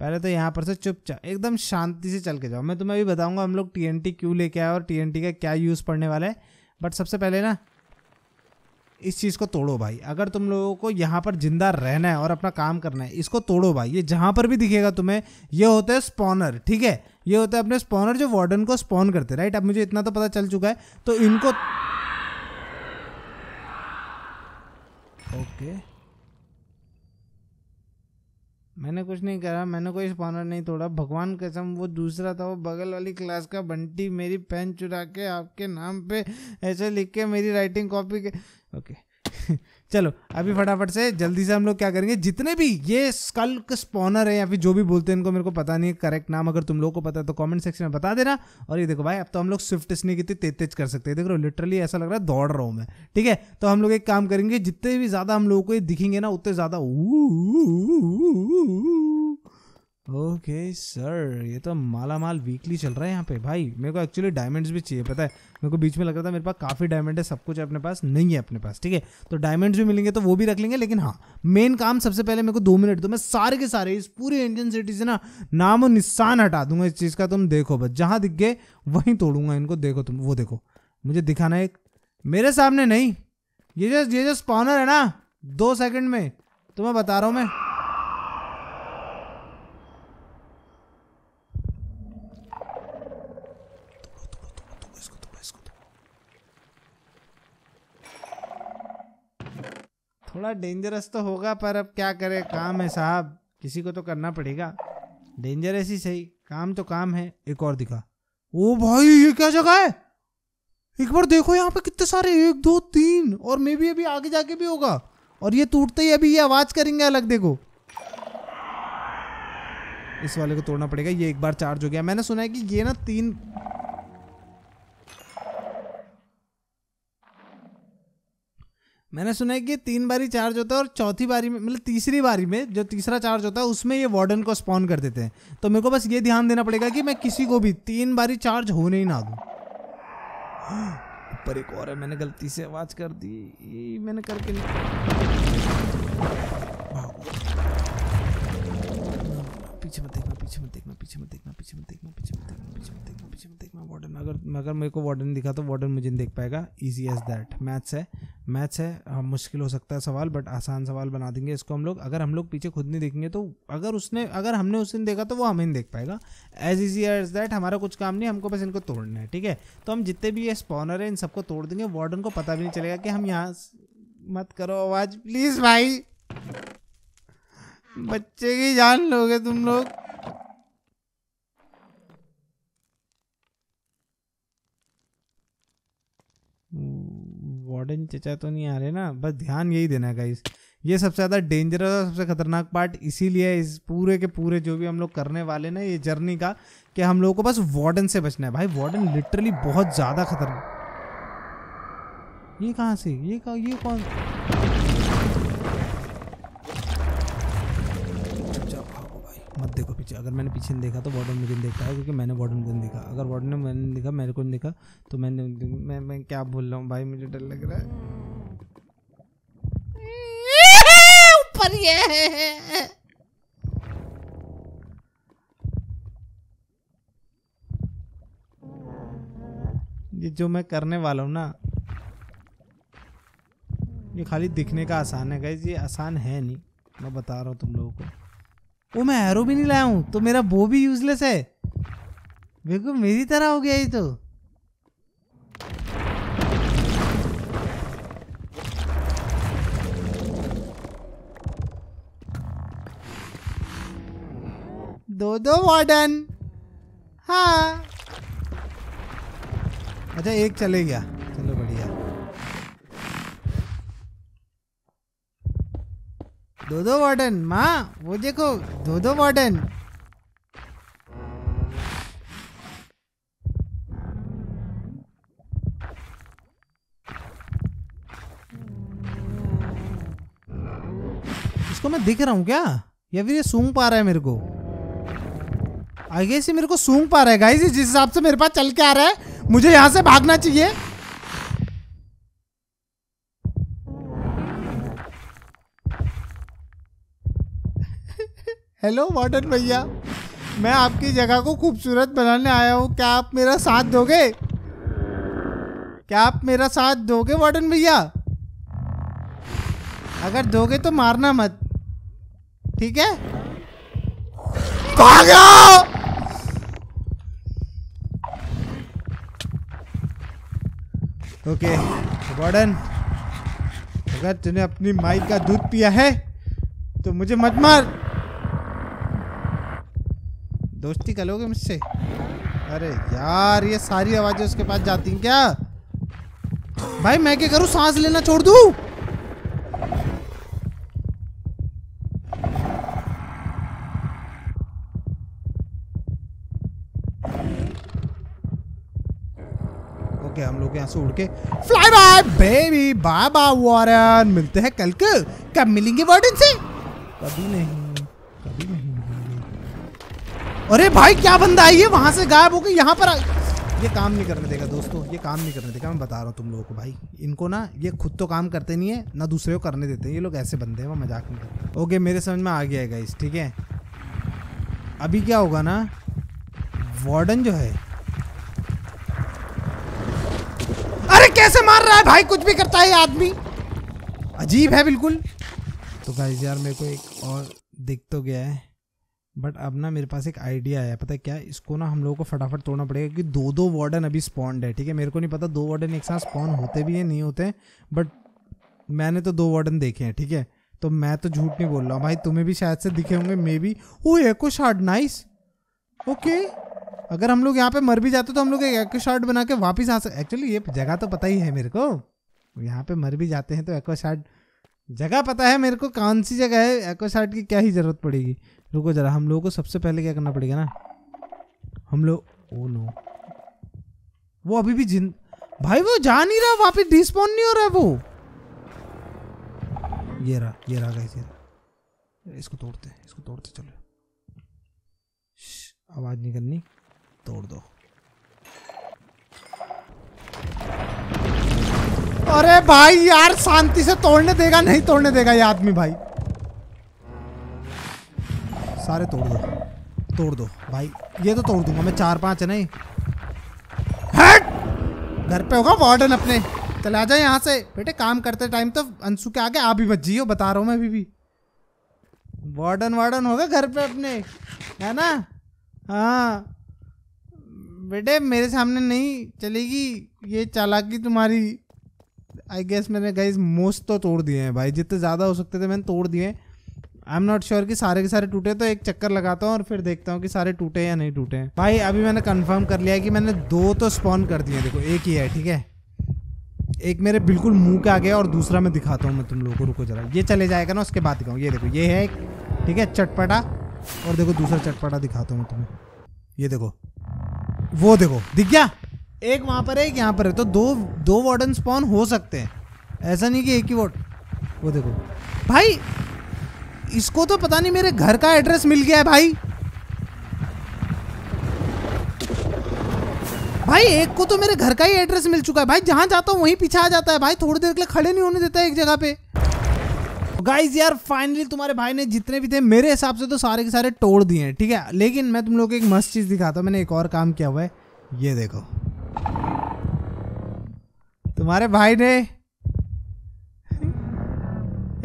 पहले तो यहाँ पर से चुपचाप एकदम शांति से चल के जाओ मैं तुम्हें अभी बताऊँगा हम लोग टी क्यों लेके आए और टी का क्या यूज़ पड़ने वाला है बट सबसे पहले ना इस चीज़ को तोड़ो भाई अगर तुम लोगों को यहाँ पर ज़िंदा रहना है और अपना काम करना है इसको तोड़ो भाई ये जहाँ पर भी दिखेगा तुम्हें ये होता है स्पॉनर ठीक है ये होता है अपने स्पॉनर जो वार्डन को स्पॉन करते राइट अब मुझे इतना तो पता चल चुका है तो इनको ओके okay. मैंने कुछ नहीं करा मैंने कोई स्पॉनर नहीं तोड़ा भगवान कसम वो दूसरा था वो बगल वाली क्लास का बंटी मेरी पेन चुरा के आपके नाम पे ऐसे लिख के मेरी राइटिंग कॉपी के ओके चलो अभी फटाफट से जल्दी से हम लोग क्या करेंगे जितने भी ये स्कल्क स्पॉनर है या फिर जो भी बोलते हैं इनको मेरे को पता नहीं है करेक्ट नाम अगर तुम लोग को पता है तो कमेंट सेक्शन में बता देना और ये देखो भाई अब तो हम लोग स्विफ्ट स्नेक इतनी तेज तेज कर सकते हैं देख रहे हो लिटरली ऐसा लग रहा है दौड़ रहा हूँ मैं ठीक है तो हम लोग एक काम करेंगे जितने भी ज़्यादा हम लोगों को ये दिखेंगे ना उतने ज़्यादा ओके सर ये तो माला माल वीकली चल रहा है यहाँ पे भाई मेरे को एक्चुअली डायमंड्स भी चाहिए पता है मेरे को बीच में लग रहा था मेरे पास काफ़ी डायमंड है सब कुछ अपने पास नहीं है अपने पास ठीक है तो डायमंड्स भी मिलेंगे तो वो भी रख लेंगे लेकिन हाँ मेन काम सबसे पहले मेरे को दो मिनट दो मैं सारे के सारे इस पूरे इंडियन सिटी से ना नाम और निशान हटा दूंगा इस चीज़ का तुम देखो बस जहाँ दिख गए वहीं तोड़ूंगा इनको देखो तुम वो देखो मुझे दिखाना एक मेरे सामने नहीं ये जो ये जो स्पॉनर है ना दो सेकंड में तुम्हें तो बता रहा हूँ मैं थोड़ा डेंजरस तो होगा पर अब क्या करें काम है साहब किसी को तो करना पड़ेगा डेंजरस ही सही काम तो काम है एक और दिखा ओ भाई ये क्या जगह है एक बार देखो यहाँ पे कितने सारे एक दो तीन और मे भी अभी आगे जाके भी होगा और ये टूटते ही अभी ये आवाज करेंगे अलग देखो इस वाले को तोड़ना पड़ेगा ये एक बार चार्ज हो गया मैंने सुना है कि ये ना तीन मैंने सुना है कि तीन बारी चार्ज होता है और चौथी बारी में मतलब तीसरी बारी में जो तीसरा चार्ज होता है उसमें ये वार्डन को स्पॉन कर देते हैं तो मेरे को बस ये ध्यान देना पड़ेगा कि मैं किसी को भी तीन बारी चार्ज होने ही ना दूँ ऊपर एक और है मैंने गलती से आवाज़ कर दी ये मैंने करके नहीं पीछे मत देखना पीछे मत देखना पीछे मत देखना पीछे मत देखना पीछे मत देखना पीछे मत देखना पीछे मत देखना वार्डन अगर अगर मेरे को वार्डन दिखा तो वार्डन मुझे नहीं देख पाएगा ईजी एज दैट मैथ्स है मैथ्स है हाँ, मुश्किल हो सकता है सवाल बट आसान सवाल बना देंगे इसको हम लोग अगर हम लोग पीछे खुद नहीं देखेंगे तो अगर उसने अगर हमने उस दिन देखा तो वो हमें नहीं देख पाएगा एज ईजी एज दैट हमारा कुछ काम नहीं हमको बस इनको तोड़ना है ठीक है तो हम जितने भी ये स्पॉनर है इन सबको तोड़ देंगे वार्डन को पता भी नहीं चलेगा कि हम यहाँ मत करो आवाज़ प्लीज़ भाई बच्चे की जान लोगे तुम लोग मॉडर्न चचा तो नहीं आ रहे ना बस ध्यान यही देना है गाइस ये सबसे ज़्यादा डेंजरस और सबसे खतरनाक पार्ट इसीलिए इस पूरे के पूरे जो भी हम लोग करने वाले ना ये जर्नी का कि हम लोगों को बस वार्डन से बचना है भाई वार्डन लिटरली बहुत ज़्यादा खतरनाक ये कहाँ से ये कहा ये कौन मत देखो पीछे अगर मैंने पीछे नहीं देखा तो वार्डन मुझे नहीं है क्योंकि मैंने वार्डन को नहीं देखा अगर वार्डन ने मैंने देखा मेरे को नहीं देखा तो मैंने मैं मैं क्या बोल रहा हूँ भाई मुझे डर लग रहा है ऊपर ये ये जो मैं करने वाला हूँ ना ये खाली दिखने का आसान है गाइज ये आसान है नहीं मैं बता रहा हूँ तुम लोगों को वो मैं एरो भी नहीं लाया हूँ तो मेरा वो भी यूजलेस है बिल्कुल मेरी तरह हो गया ये तो दो दो वार्डन हाँ अच्छा एक चले गया दो दो वार्डन माँ वो देखो दो दो वार्डन इसको मैं दिख रहा हूं क्या या फिर ये सूंघ पा रहा है मेरे को आगे से मेरे को सूंघ पा रहा है गाइस जिस हिसाब से मेरे पास चल के आ रहा है मुझे यहां से भागना चाहिए हेलो वार्डन भैया मैं आपकी जगह को खूबसूरत बनाने आया हूँ क्या आप मेरा साथ दोगे क्या आप मेरा साथ दोगे वार्डन भैया अगर दोगे तो मारना मत ठीक है ओके वार्डन अगर तूने अपनी माई का दूध पिया है तो मुझे मत मार दोस्ती करोगे मुझसे अरे यार ये सारी आवाजें उसके पास जाती हैं क्या भाई मैं क्या करूं सांस लेना छोड़ दू ओके हम लोग यहाँ से उड़ के fly bye baby bye bye warden मिलते हैं कल कब मिलेंगे वार्डन से कभी नहीं अरे भाई क्या बंदा है ये वहां से गायब हो गई यहाँ पर आ... ये काम नहीं करने देगा दोस्तों ये काम नहीं करने देगा मैं बता रहा हूँ तुम लोगों को भाई इनको ना ये खुद तो काम करते नहीं है ना दूसरे को करने देते हैं ये लोग ऐसे बंदे हैं वो मजाक नहीं करते ओके मेरे समझ में आ गया है गाइस ठीक है अभी क्या होगा ना वार्डन जो है अरे कैसे मार रहा है भाई कुछ भी करता है आदमी अजीब है बिल्कुल तो गाइस यार मेरे को एक और दिख तो गया है बट अब ना मेरे पास एक आइडिया है पता है क्या इसको ना हम लोगों को फटाफट तोड़ना पड़ेगा क्योंकि दो दो वार्डन अभी स्पॉन्ड है ठीक है मेरे को नहीं पता दो वार्डन एक साथ स्पॉन होते भी हैं नहीं होते बट मैंने तो दो वार्डन देखे हैं ठीक है तो मैं तो झूठ नहीं बोल रहा हूँ भाई तुम्हें भी शायद से दिखे होंगे मे बी ओ एको शार्ट नाइस ओके अगर हम लोग यहाँ पे मर भी जाते तो हम लोग एक एको शार्ट बना के वापिस आ सकते एक्चुअली ये जगह तो पता ही है मेरे को यहाँ पे मर भी जाते हैं तो एको शार्ट जगह पता है मेरे को कौन सी जगह है एको शार्ट की क्या ही ज़रूरत पड़ेगी रुको ज़रा हम लोगों को सबसे पहले क्या करना पड़ेगा ना हम लोग ओ नो वो अभी भी जिन भाई वो जा नहीं रहा वापिस पे डिस्पॉन नहीं हो रहा है वो ये रहा ये रहा गाइस ये रहा इसको तोड़ते हैं इसको तोड़ते चलो आवाज़ नहीं करनी तोड़ दो अरे भाई यार शांति से तोड़ने देगा नहीं तोड़ने देगा ये आदमी भाई सारे तोड़ दो तोड़ दो भाई ये तो तोड़ दूंगा मैं चार पांच है नहीं घर पे होगा वार्डन अपने चला आ जाए यहाँ से बेटे काम करते टाइम तो अंशु के आगे आप ही बच जाइए बता रहा हूँ मैं अभी भी वार्डन वार्डन होगा घर पे अपने है ना हाँ बेटे मेरे सामने नहीं चलेगी ये चालाकी तुम्हारी आई गेस मैंने गई मोस्ट तो तोड़ दिए हैं भाई जितने ज़्यादा हो सकते थे मैंने तोड़ दिए हैं आई एम नॉट श्योर कि सारे के सारे टूटे तो एक चक्कर लगाता हूँ और फिर देखता हूँ कि सारे टूटे या नहीं टूटे भाई अभी मैंने कंफर्म कर लिया कि मैंने दो तो स्पॉन कर दिए देखो एक ही है ठीक है एक मेरे बिल्कुल मुंह के आ गया और दूसरा मैं दिखाता हूँ मैं तुम लोगों को रुको जरा ये चले जाएगा ना उसके बाद दिखाऊँ ये देखो ये है एक ठीक है चटपटा और देखो दूसरा चटपटा दिखाता हूँ मैं तुम्हें ये देखो वो देखो दिख गया एक वहाँ पर है एक यहाँ पर है तो दो दो वार्डन स्पॉन हो सकते हैं ऐसा नहीं कि एक ही वार्ड वो देखो भाई इसको तो पता नहीं मेरे घर का एड्रेस मिल गया है भाई भाई एक को तो मेरे घर का ही एड्रेस मिल चुका है भाई जहां जाता हूँ वहीं पीछा आ जाता है भाई थोड़ी देर के लिए खड़े नहीं होने देता है एक जगह पे गाइज तो यार फाइनली तुम्हारे भाई ने जितने भी थे मेरे हिसाब से तो सारे के सारे तोड़ दिए हैं ठीक है लेकिन मैं तुम लोग को एक मस्त चीज़ दिखाता हूँ मैंने एक और काम किया हुआ है ये देखो तुम्हारे भाई ने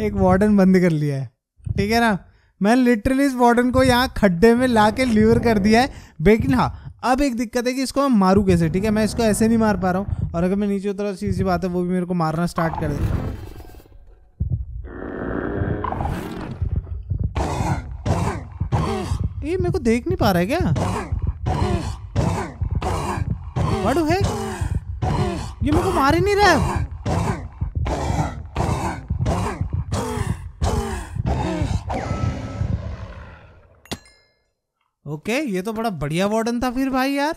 एक वार्डन बंद कर लिया है ठीक है ना मैं लिटरली इस वार्डन को यहाँ खड्डे में ला के ल्यूर कर दिया है लेकिन हाँ अब एक दिक्कत है कि इसको मैं मारूँ कैसे ठीक है मैं इसको ऐसे नहीं मार पा रहा हूँ और अगर मैं नीचे उतर सीधी सी बात है वो भी मेरे को मारना स्टार्ट कर दे ये मेरे को देख नहीं पा रहा है क्या वाडू है ये मेरे को मार ही नहीं रहा है ओके ये तो बड़ा बढ़िया वार्डन था फिर भाई यार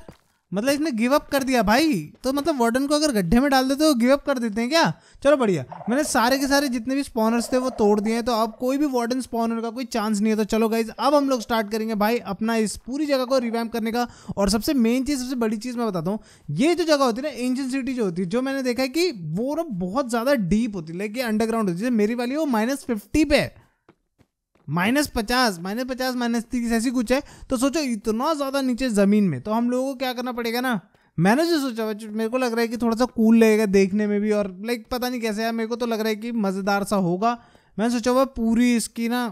मतलब इसने गिव अप कर दिया भाई तो मतलब वार्डन को अगर गड्ढे में डाल देते तो गिव अप कर देते हैं क्या चलो बढ़िया मैंने सारे के सारे जितने भी स्पॉनर्स थे वो तोड़ दिए हैं तो अब कोई भी वार्डन स्पॉनर का कोई चांस नहीं है तो चलो गाइज अब हम लोग स्टार्ट करेंगे भाई अपना इस पूरी जगह को रिवैम करने का और सबसे मेन चीज़ सबसे बड़ी चीज़ मैं बताता हूँ ये जो जगह होती है ना एंशियन सिटी जो होती है जो मैंने देखा है कि वो ना बहुत ज़्यादा डीप होती है लाइक ये अंडरग्राउंड होती है मेरी वाली वो माइनस फिफ्टी पे है माइनस पचास माइनस पचास माइनस तीस ऐसी कुछ है तो सोचो इतना ज़्यादा नीचे ज़मीन में तो हम लोगों को क्या करना पड़ेगा ना मैंने जो सोचा मेरे को लग रहा है कि थोड़ा सा कूल लगेगा देखने में भी और लाइक पता नहीं कैसे यार मेरे को तो लग रहा है कि मज़ेदार सा होगा मैंने सोचा हुआ पूरी इसकी ना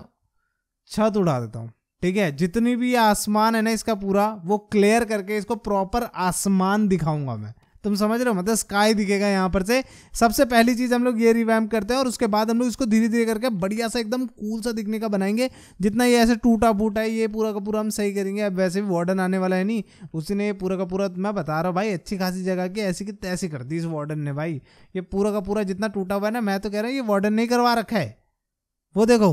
छत उड़ा देता हूँ ठीक है जितनी भी आसमान है ना इसका पूरा वो क्लियर करके इसको प्रॉपर आसमान दिखाऊंगा मैं तुम समझ रहे हो मतलब स्काई दिखेगा यहाँ पर से सबसे पहली चीज़ हम लोग ये रिवैम करते हैं और उसके बाद हम लोग इसको धीरे धीरे करके बढ़िया सा एकदम कूल सा दिखने का बनाएंगे जितना ये ऐसे टूटा फूटा है ये पूरा का पूरा हम सही करेंगे अब वैसे भी वार्डन आने वाला है नहीं उसी ने पूरा का पूरा मैं बता रहा हूँ भाई अच्छी खासी जगह की ऐसी की तैसी कर दी इस वार्डन ने भाई ये पूरा का पूरा जितना टूटा हुआ है ना मैं तो कह रहा हूँ ये वार्डन नहीं करवा रखा है वो देखो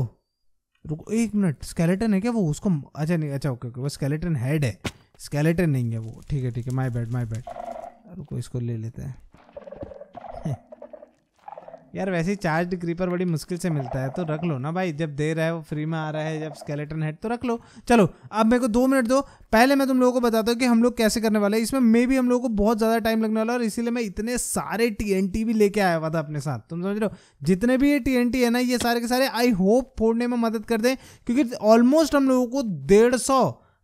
रुको एक मिनट स्केलेटन है क्या वो उसको अच्छा नहीं अच्छा ओके ओके वो स्केलेटन हेड है स्केलेटन नहीं है वो ठीक है ठीक है माई बैड माई बैड रुको इसको ले लेते हैं यार वैसे चार्ज क्रीपर बड़ी मुश्किल से मिलता है तो रख लो ना भाई जब दे रहा है वो फ्री में आ रहा है जब स्केलेटन हेड तो रख लो चलो अब मेरे को दो मिनट दो पहले मैं तुम लोगों को बताता हूँ कि हम लोग कैसे करने वाले हैं इसमें मे भी हम लोगों को बहुत ज़्यादा टाइम लगने वाला है और इसीलिए मैं इतने सारे टी भी लेके आया हुआ था अपने साथ तुम समझ लो जितने भी ये टी है ना ये सारे के सारे आई होप फोड़ने में मदद कर दें क्योंकि ऑलमोस्ट हम लोगों को डेढ़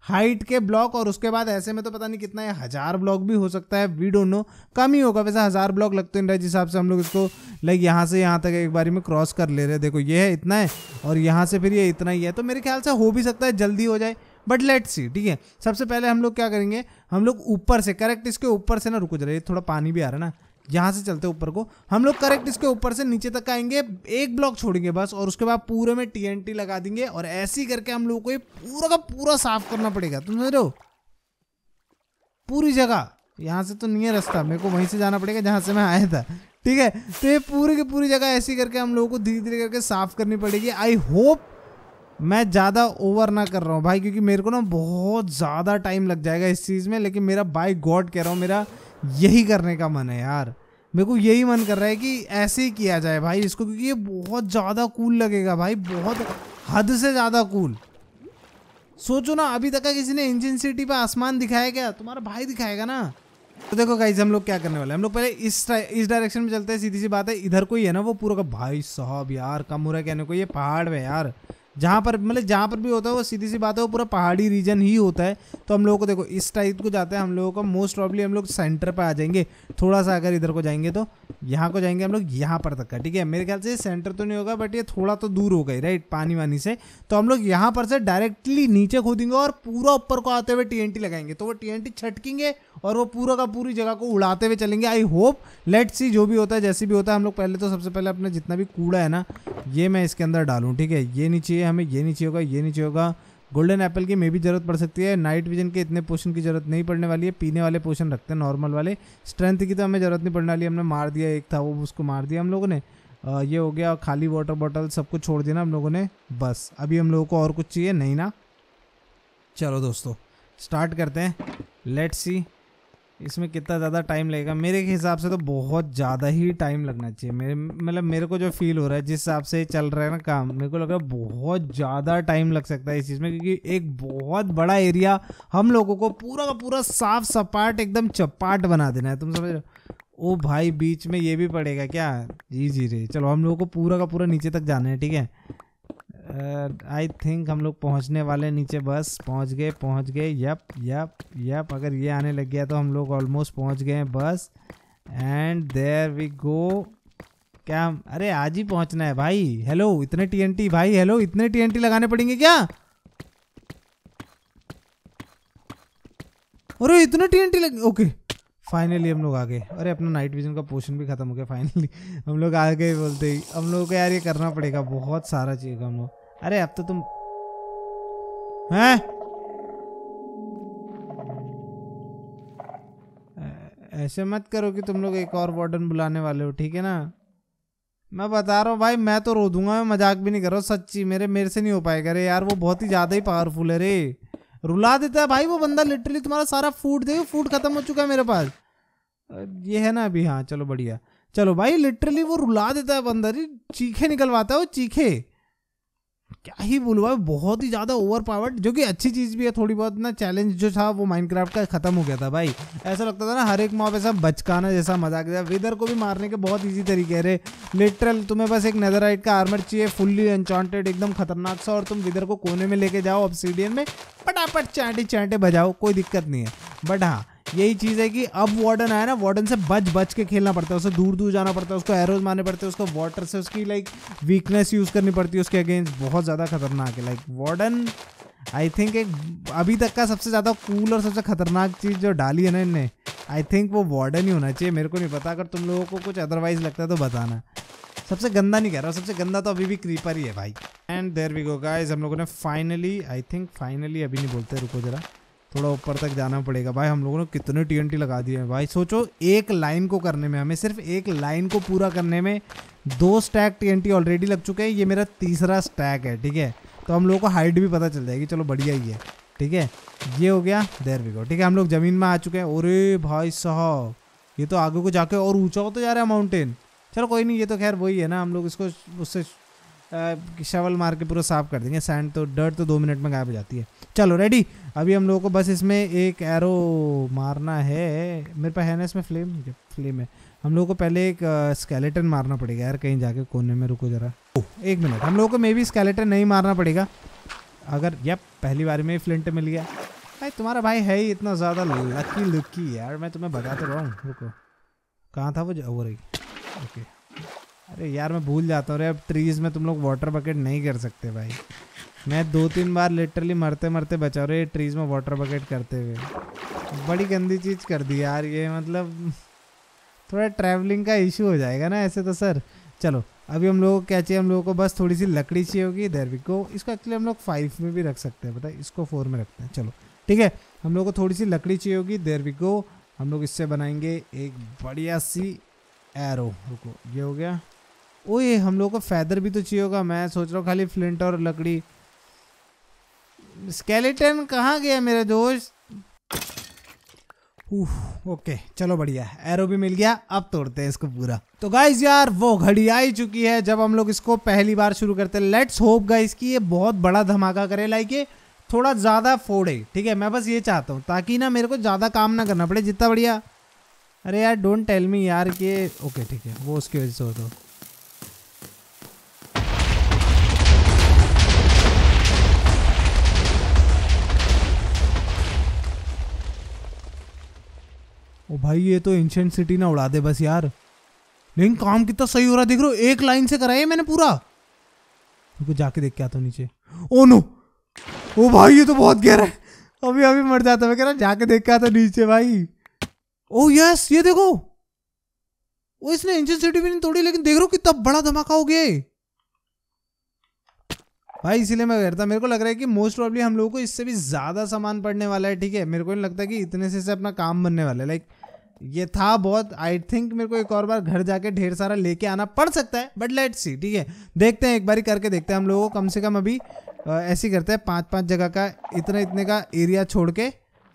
हाइट के ब्लॉक और उसके बाद ऐसे में तो पता नहीं कितना है हज़ार ब्लॉक भी हो सकता है वी डोंट नो कम ही होगा वैसे हज़ार ब्लॉक लगते हैं जिस हिसाब से हम लोग इसको लाइक यहाँ से यहाँ तक एक बारी में क्रॉस कर ले रहे हैं देखो ये है इतना है और यहाँ से फिर ये इतना ही है तो मेरे ख्याल से हो भी सकता है जल्दी हो जाए बट लेट सी ठीक है सबसे पहले हम लोग क्या करेंगे हम लोग ऊपर से करेक्ट इसके ऊपर से ना रुको जरा ये थोड़ा पानी भी आ रहा है ना यहाँ से चलते ऊपर को हम लोग करेक्ट इसके ऊपर से नीचे तक आएंगे एक ब्लॉक छोड़ेंगे बस और उसके बाद पूरे में टी लगा देंगे और ऐसे ही करके हम लोग को ये पूरा का पूरा साफ करना पड़ेगा तुम समझ रहे हो पूरी जगह यहाँ से तो नहीं है रास्ता मेरे को वहीं से जाना पड़ेगा जहाँ से मैं आया था ठीक है तो ये पूरी की पूरी जगह ऐसी करके हम लोगों को धीरे धीरे करके साफ करनी पड़ेगी आई होप मैं ज़्यादा ओवर ना कर रहा हूँ भाई क्योंकि मेरे को ना बहुत ज़्यादा टाइम लग जाएगा इस चीज़ में लेकिन मेरा बाई गॉड कह रहा हूँ मेरा यही करने का मन है यार मेरे को यही मन कर रहा है कि ऐसे ही किया जाए भाई इसको क्योंकि ये बहुत ज़्यादा कूल लगेगा भाई बहुत हद से ज़्यादा कूल सोचो ना अभी तक किसी ने इंजन सिटी पे आसमान दिखाया क्या तुम्हारा भाई दिखाएगा ना तो देखो गाइज हम लोग क्या करने वाले हम लोग पहले इस इस डायरेक्शन में चलते हैं सीधी सी बात है इधर कोई है ना वो पूरा का भाई साहब यार कम हो रहा है कहने को ये पहाड़ में यार जहाँ पर मतलब जहाँ पर भी होता है वो सीधी सी बात है वो पूरा पहाड़ी रीजन ही होता है तो हम लोगों को देखो इस टाइप को जाता है हम लोगों को मोस्ट प्रॉब्ली हम लोग सेंटर पर आ जाएंगे थोड़ा सा अगर इधर को जाएंगे तो यहाँ को जाएंगे हम लोग यहाँ पर तक का ठीक है मेरे ख्याल से सेंटर तो नहीं होगा बट ये थोड़ा तो दूर होगा ही राइट पानी वानी से तो हम लोग यहाँ पर से डायरेक्टली नीचे खोदेंगे और पूरा ऊपर को आते हुए टी लगाएंगे तो वो टी छटकेंगे और वो पूरा का पूरी जगह को उड़ाते हुए चलेंगे आई होप लेट सी जो भी होता है जैसे भी होता है हम लोग पहले तो सबसे पहले अपना जितना भी कूड़ा है ना ये मैं इसके अंदर डालूँ ठीक है ये नीचे हमें ये नहीं चाहिए होगा ये नहीं चाहिए होगा गोल्डन एप्पल की मे भी जरूरत पड़ सकती है नाइट विजन के इतने पोषण की जरूरत नहीं पड़ने वाली है पीने वाले पोषण रखते हैं नॉर्मल वाले स्ट्रेंथ की तो हमें ज़रूरत नहीं पड़ने वाली हमने मार दिया एक था वो उसको मार दिया हम लोगों ने ये हो गया खाली वाटर बॉटल सब कुछ छोड़ दिया ना हम लोगों ने बस अभी हम लोगों को और कुछ चाहिए नहीं ना चलो दोस्तों स्टार्ट करते हैं लेट्स सी इसमें कितना ज़्यादा टाइम लगेगा मेरे हिसाब से तो बहुत ज़्यादा ही टाइम लगना चाहिए मेरे मतलब मेरे को जो फील हो रहा है जिस हिसाब से चल रहा है ना काम मेरे को लग रहा है बहुत ज़्यादा टाइम लग सकता है इस चीज़ में क्योंकि एक बहुत बड़ा एरिया हम लोगों को पूरा का पूरा साफ सपाट एकदम चपाट बना देना है तुम समझ रहे ओ भाई बीच में ये भी पड़ेगा क्या जी जी रे चलो हम लोगों को पूरा का पूरा नीचे तक जाना है ठीक है आई uh, थिंक हम लोग पहुंचने वाले नीचे बस पहुंच गए पहुंच गए यप यप यप अगर ये आने लग गया तो हम लोग ऑलमोस्ट पहुंच गए हैं बस एंड देयर वी गो क्या हम अरे आज ही पहुंचना है भाई हेलो इतने टीएनटी भाई हेलो इतने टीएनटी लगाने पड़ेंगे क्या अरे इतने टीएनटी लग ओके फाइनली हम लोग आ गए अरे अपना नाइट विजन का पोर्शन भी ख़त्म हो गया फाइनली हम लोग आ गए बोलते ही हम लोगों को यार ये करना पड़ेगा बहुत सारा चीज हम लोग अरे अब तो तुम हैं ऐसे मत करो कि तुम लोग एक और वार्डन बुलाने वाले हो ठीक है ना मैं बता रहा हूँ भाई मैं तो रो दूंगा मैं मजाक भी नहीं कर रहा हूँ सच्ची मेरे मेरे से नहीं हो पाएगा अरे यार वो बहुत ही ज़्यादा ही पावरफुल है रे रुला देता है भाई वो बंदा लिटरली तुम्हारा सारा फूड दे फूड खत्म हो चुका है मेरे पास ये है ना अभी हाँ चलो बढ़िया चलो भाई लिटरली वो रुला देता है बंदा जी चीखे निकलवाता है वो चीखे क्या ही बोलूँ भाई बहुत ही ज़्यादा ओवर पावर्ड जो कि अच्छी चीज़ भी है थोड़ी बहुत ना चैलेंज जो था वो माइनक्राफ्ट का ख़त्म हो गया था भाई ऐसा लगता था ना हर एक मॉब ऐसा बचकाना जैसा मजाक जैसा वेदर को भी मारने के बहुत ईजी तरीके रहे लिटरल तुम्हें बस एक आइट का आर्मर चाहिए फुल्ली एनचांटेड एकदम खतरनाक सा और तुम विदर को कोने में लेके जाओ ऑब्सीडियन में पटापट चांटे चांटे बजाओ कोई दिक्कत नहीं है बट हाँ यही चीज़ है कि अब वार्डन आया ना वार्डन से बच बच के खेलना पड़ता है उसे दूर दूर जाना पड़ता है उसको एरोज मारने पड़ते हैं उसको वाटर से उसकी लाइक वीकनेस यूज़ करनी पड़ती है उसके अगेंस्ट बहुत ज़्यादा खतरनाक है लाइक वार्डन आई थिंक एक अभी तक का सबसे ज़्यादा कूल और सबसे खतरनाक चीज़ जो डाली है ना इनने आई थिंक वो वार्डन ही होना चाहिए मेरे को नहीं पता अगर तुम लोगों को कुछ अदरवाइज लगता है तो बताना सबसे गंदा नहीं कह रहा सबसे गंदा तो अभी भी क्रीपर ही है भाई and there we go guys हम लोगों ने फाइनली आई थिंक फाइनली अभी नहीं बोलते रुको ज़रा थोड़ा ऊपर तक जाना पड़ेगा भाई हम लोगों ने कितने टी लगा दिए हैं भाई सोचो एक लाइन को करने में हमें सिर्फ एक लाइन को पूरा करने में दो स्टैक टी ऑलरेडी लग चुके हैं ये मेरा तीसरा स्टैक है ठीक है तो हम लोगों को हाइट भी पता चल जाएगी चलो बढ़िया ही है ठीक है ये हो गया देर भी गो ठीक है हम लोग ज़मीन में आ चुके हैं अरे भाई साहब ये तो आगे को जाके और ऊँचा हो तो जा रहा है माउंटेन चलो कोई नहीं ये तो खैर वही है ना हम लोग इसको उससे शवल मार के पूरा साफ कर देंगे सैंड तो डर्ट तो दो मिनट में गायब हो जाती है चलो रेडी अभी हम लोगों को बस इसमें एक एरो मारना है मेरे पास है ना इसमें फ्लेम फ्लेम है हम लोगों को पहले एक स्केलेटन मारना पड़ेगा यार कहीं जाके कोने में रुको ज़रा एक मिनट हम लोगों को मे भी स्केलेटन नहीं मारना पड़ेगा अगर यप पहली बार में ही फ्लिंट मिल गया भाई तुम्हारा भाई है ही इतना ज़्यादा लकी लुकी यार मैं तुम्हें बता तो रहा हूँ रुको कहाँ था वो वो रही ओके अरे यार मैं भूल जाता हूँ अरे अब ट्रीज़ में तुम लोग वाटर बकेट नहीं कर सकते भाई मैं दो तीन बार लिटरली मरते मरते बचा रहे ट्रीज़ में वाटर बकेट करते हुए बड़ी गंदी चीज़ कर दी यार ये मतलब थोड़ा ट्रैवलिंग का इशू हो जाएगा ना ऐसे तो सर चलो अभी हम लोगों को क्या चाहिए हम लोगों को बस थोड़ी सी लकड़ी चाहिए होगी देर वी इसको एक्चुअली हम लोग फाइव में भी रख सकते हैं पता है इसको फोर में रखते हैं चलो ठीक है हम लोग को थोड़ी सी लकड़ी चाहिए होगी देर वी हम लोग इससे बनाएंगे एक बढ़िया सी एरो रुको ये हो गया ओ ये हम लोग को फैदर भी तो चाहिए होगा मैं सोच रहा हूँ खाली फ्लिंट और लकड़ी स्केलेटन कहाँ गया मेरे दोस्त ओके चलो बढ़िया एरो भी मिल गया अब तोड़ते हैं इसको पूरा तो गाइज यार वो घड़ी आई चुकी है जब हम लोग इसको पहली बार शुरू करते हैं लेट्स होप गाइज कि ये बहुत बड़ा धमाका करे लाइक ये थोड़ा ज़्यादा फोड़े ठीक है मैं बस ये चाहता हूँ ताकि ना मेरे को ज़्यादा काम ना करना पड़े जितना बढ़िया अरे यार डोंट टेल मी यार कि ओके ठीक है वो उसकी वजह से होता ओ भाई ये तो एंशियंट सिटी ना उड़ा दे बस यार लेकिन काम कितना सही हो रहा है देख रहे हो एक लाइन से कराया मैंने पूरा तो जाके देख के आता हूँ नीचे ओ नो ओ भाई ये तो बहुत गहरा है अभी अभी मर जाता मैं कह रहा जाके देख के आता नीचे भाई ओ यस ये देखो वो इसने एंशियन सिटी भी नहीं तोड़ी लेकिन देख रहा हूँ कितना बड़ा धमाका हो गया भाई इसीलिए मैं कह रहा था मेरे को लग रहा है कि मोस्ट प्रॉब्ली हम लोगों को इससे भी ज़्यादा सामान पड़ने वाला है ठीक है मेरे को नहीं लगता कि इतने से, से अपना काम बनने वाला है लाइक ये था बहुत आई थिंक मेरे को एक और बार घर जाके ढेर सारा लेके आना पड़ सकता है बट लेट्स सी ठीक है देखते हैं एक ही करके देखते हैं हम लोगों को कम से कम अभी ऐसे करते हैं पाँच पाँच जगह का इतने इतने का एरिया छोड़ के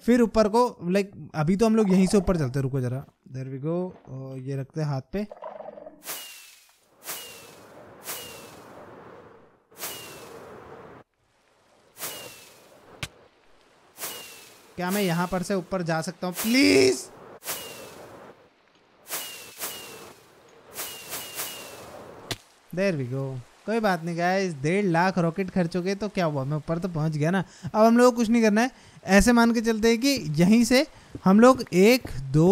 फिर ऊपर को लाइक अभी तो हम लोग यहीं से ऊपर चलते हैं रुको ज़रा देर वी गो ये रखते हैं हाथ पे क्या मैं यहां पर से ऊपर जा सकता हूं प्लीज देर वी गो कोई बात नहीं गाइस डेढ़ लाख रॉकेट खर्च हो गए तो क्या हुआ मैं ऊपर तो पहुंच गया ना अब हम लोग को कुछ नहीं करना है ऐसे मान के चलते हैं कि यहीं से हम लोग एक दो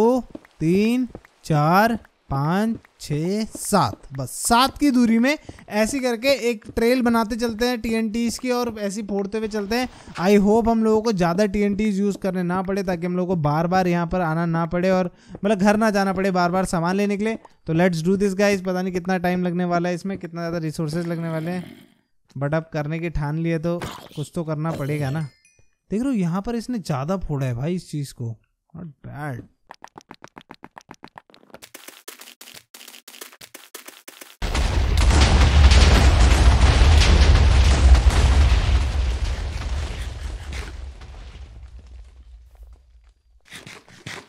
तीन चार पाँच छः सात बस सात की दूरी में ऐसी करके एक ट्रेल बनाते चलते हैं टी की और ऐसी फोड़ते हुए चलते हैं आई होप हम लोगों को ज़्यादा टी यूज़ करने ना पड़े ताकि हम लोगों को बार बार यहाँ पर आना ना पड़े और मतलब घर ना जाना पड़े बार बार सामान लेने के लिए तो लेट्स डू दिस गाइज पता नहीं कितना टाइम लगने वाला है इसमें कितना ज़्यादा रिसोर्सेज लगने वाले हैं बट अब करने की ठान लिए तो कुछ तो करना पड़ेगा ना देख रो यहाँ पर इसने ज़्यादा फोड़ा है भाई इस चीज़ को नॉट बैड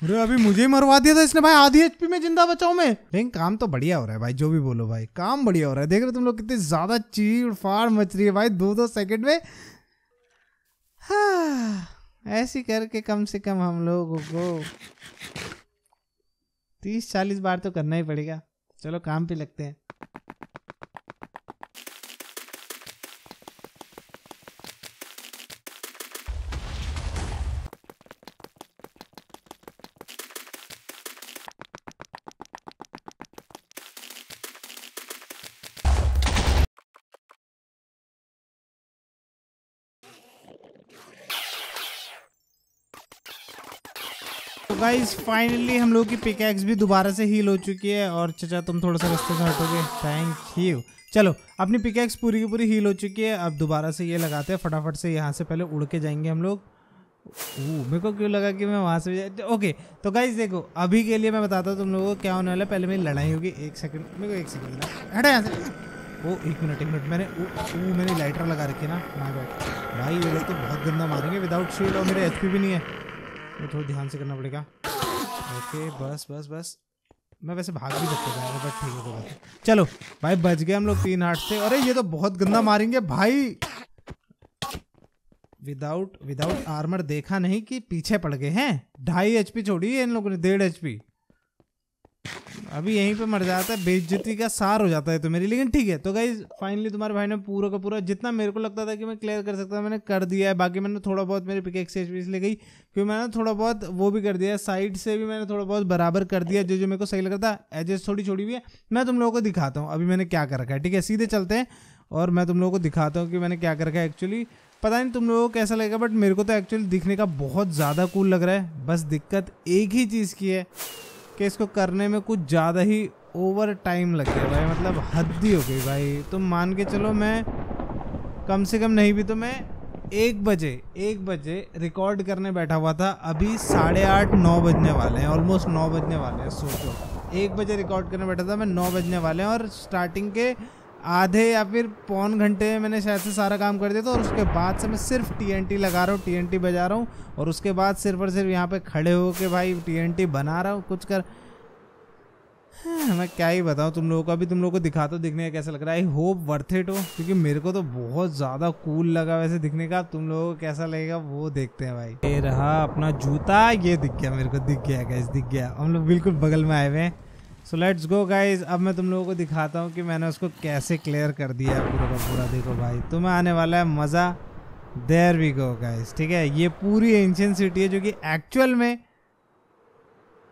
अरे अभी मुझे ही मरवा दिया था इसने भाई आधी एचपी में जिंदा बचाओ मैं लेकिन काम तो बढ़िया हो रहा है भाई जो भी बोलो भाई काम बढ़िया हो रहा है देख रहे हो तुम लोग कितनी ज्यादा चीड़ फाड़ मच रही है भाई दो दो सेकंड में हाँ, ऐसी करके कम से कम हम लोगों को तीस चालीस बार तो करना ही पड़ेगा चलो काम पे लगते हैं गाइस फाइनली हम लोग की पिकैक्स भी दोबारा से हील हो चुकी है और चचा तुम थोड़ा सा रास्ते से हटोगे थैंक यू चलो अपनी पिकैक्स पूरी की पूरी हील हो चुकी है अब दोबारा से ये लगाते हैं फटाफट से यहाँ से पहले उड़ के जाएंगे हम लोग मेरे को क्यों लगा कि मैं वहाँ से भी ओके तो गाइज देखो अभी के लिए मैं बताता हूँ तुम लोगों को क्या होने वाला है पहले मेरी लड़ाई होगी एक सेकंड मेरे को एक सेकंड हटा यहाँ से ओ एक मिनट एक मिनट मैंने ओ, ओ मैंने लाइटर लगा रखी ना माय बैड भाई ये लोग तो बहुत गंदा मारेंगे विदाउट शील्ड और मेरे एचपी भी नहीं है तो थोड़ा ध्यान से करना पड़ेगा ओके बस बस बस मैं वैसे भाग भी सकता था बट ठीक है कोई चलो भाई बच गए हम लोग तीन हार्ट से अरे ये तो बहुत गंदा मारेंगे भाई विदाउट विदाउट आर्मर देखा नहीं कि पीछे पड़ गए हैं ढाई एचपी छोड़ी है इन लोगों ने डेढ़ एचपी अभी यहीं पे मर जाता है बेइज्जती का सार हो जाता है तो मेरी लेकिन ठीक है तो गाइज फाइनली तुम्हारे भाई ने पूरा का पूरा जितना मेरे को लगता था कि मैं क्लियर कर सकता था मैंने कर दिया है बाकी मैंने थोड़ा बहुत मेरे पिक एक्सेज भी इसलिए गई क्योंकि मैंने थोड़ा बहुत वो भी कर दिया साइड से भी मैंने थोड़ा बहुत बराबर कर दिया जो जो मेरे को सही लग रहा था एजेस थोड़ी छोड़ी हुई है मैं तुम लोगों को दिखाता हूँ अभी मैंने क्या कर रखा है ठीक है सीधे चलते हैं और मैं तुम लोगों को दिखाता हूँ कि मैंने क्या कर रखा है एक्चुअली पता नहीं तुम लोगों को कैसा लगेगा बट मेरे को तो एक्चुअली दिखने का बहुत ज़्यादा कूल लग रहा है बस दिक्कत एक ही चीज़ की है कि इसको करने में कुछ ज़्यादा ही ओवर टाइम लग गया भाई मतलब हद ही हो गई भाई तो मान के चलो मैं कम से कम नहीं भी तो मैं एक बजे एक बजे रिकॉर्ड करने बैठा हुआ था अभी साढ़े आठ नौ बजने वाले हैं ऑलमोस्ट नौ बजने वाले हैं सोचो एक बजे रिकॉर्ड करने बैठा था मैं नौ बजने वाले हैं और स्टार्टिंग के आधे या फिर पौन घंटे में मैंने शायद से सारा काम कर दिया था और उसके बाद से मैं सिर्फ टीएनटी लगा रहा हूँ टी बजा रहा हूँ और उसके बाद सिर्फ और सिर्फ यहाँ पे खड़े हो के भाई टीएनटी बना रहा हूँ कुछ कर हाँ, मैं क्या ही बताऊँ तुम लोगों को अभी तुम लोगों को दिखा तो दिखने का कैसा लग रहा है आई होप वर्थ इट हो क्योंकि मेरे को तो बहुत ज़्यादा कूल लगा वैसे दिखने का तुम लोगों को कैसा लगेगा वो देखते हैं भाई ये रहा अपना जूता ये दिख गया मेरे को दिख गया कैसे दिख गया हम लोग बिल्कुल बगल में आए हुए हैं सो लेट्स गो गाइज अब मैं तुम लोगों को दिखाता हूँ कि मैंने उसको कैसे क्लियर कर दिया है पूरा का पूरा देखो भाई तुम्हें आने वाला है मज़ा देर वी गो गाइज ठीक है ये पूरी एंशियन सिटी है जो कि एक्चुअल में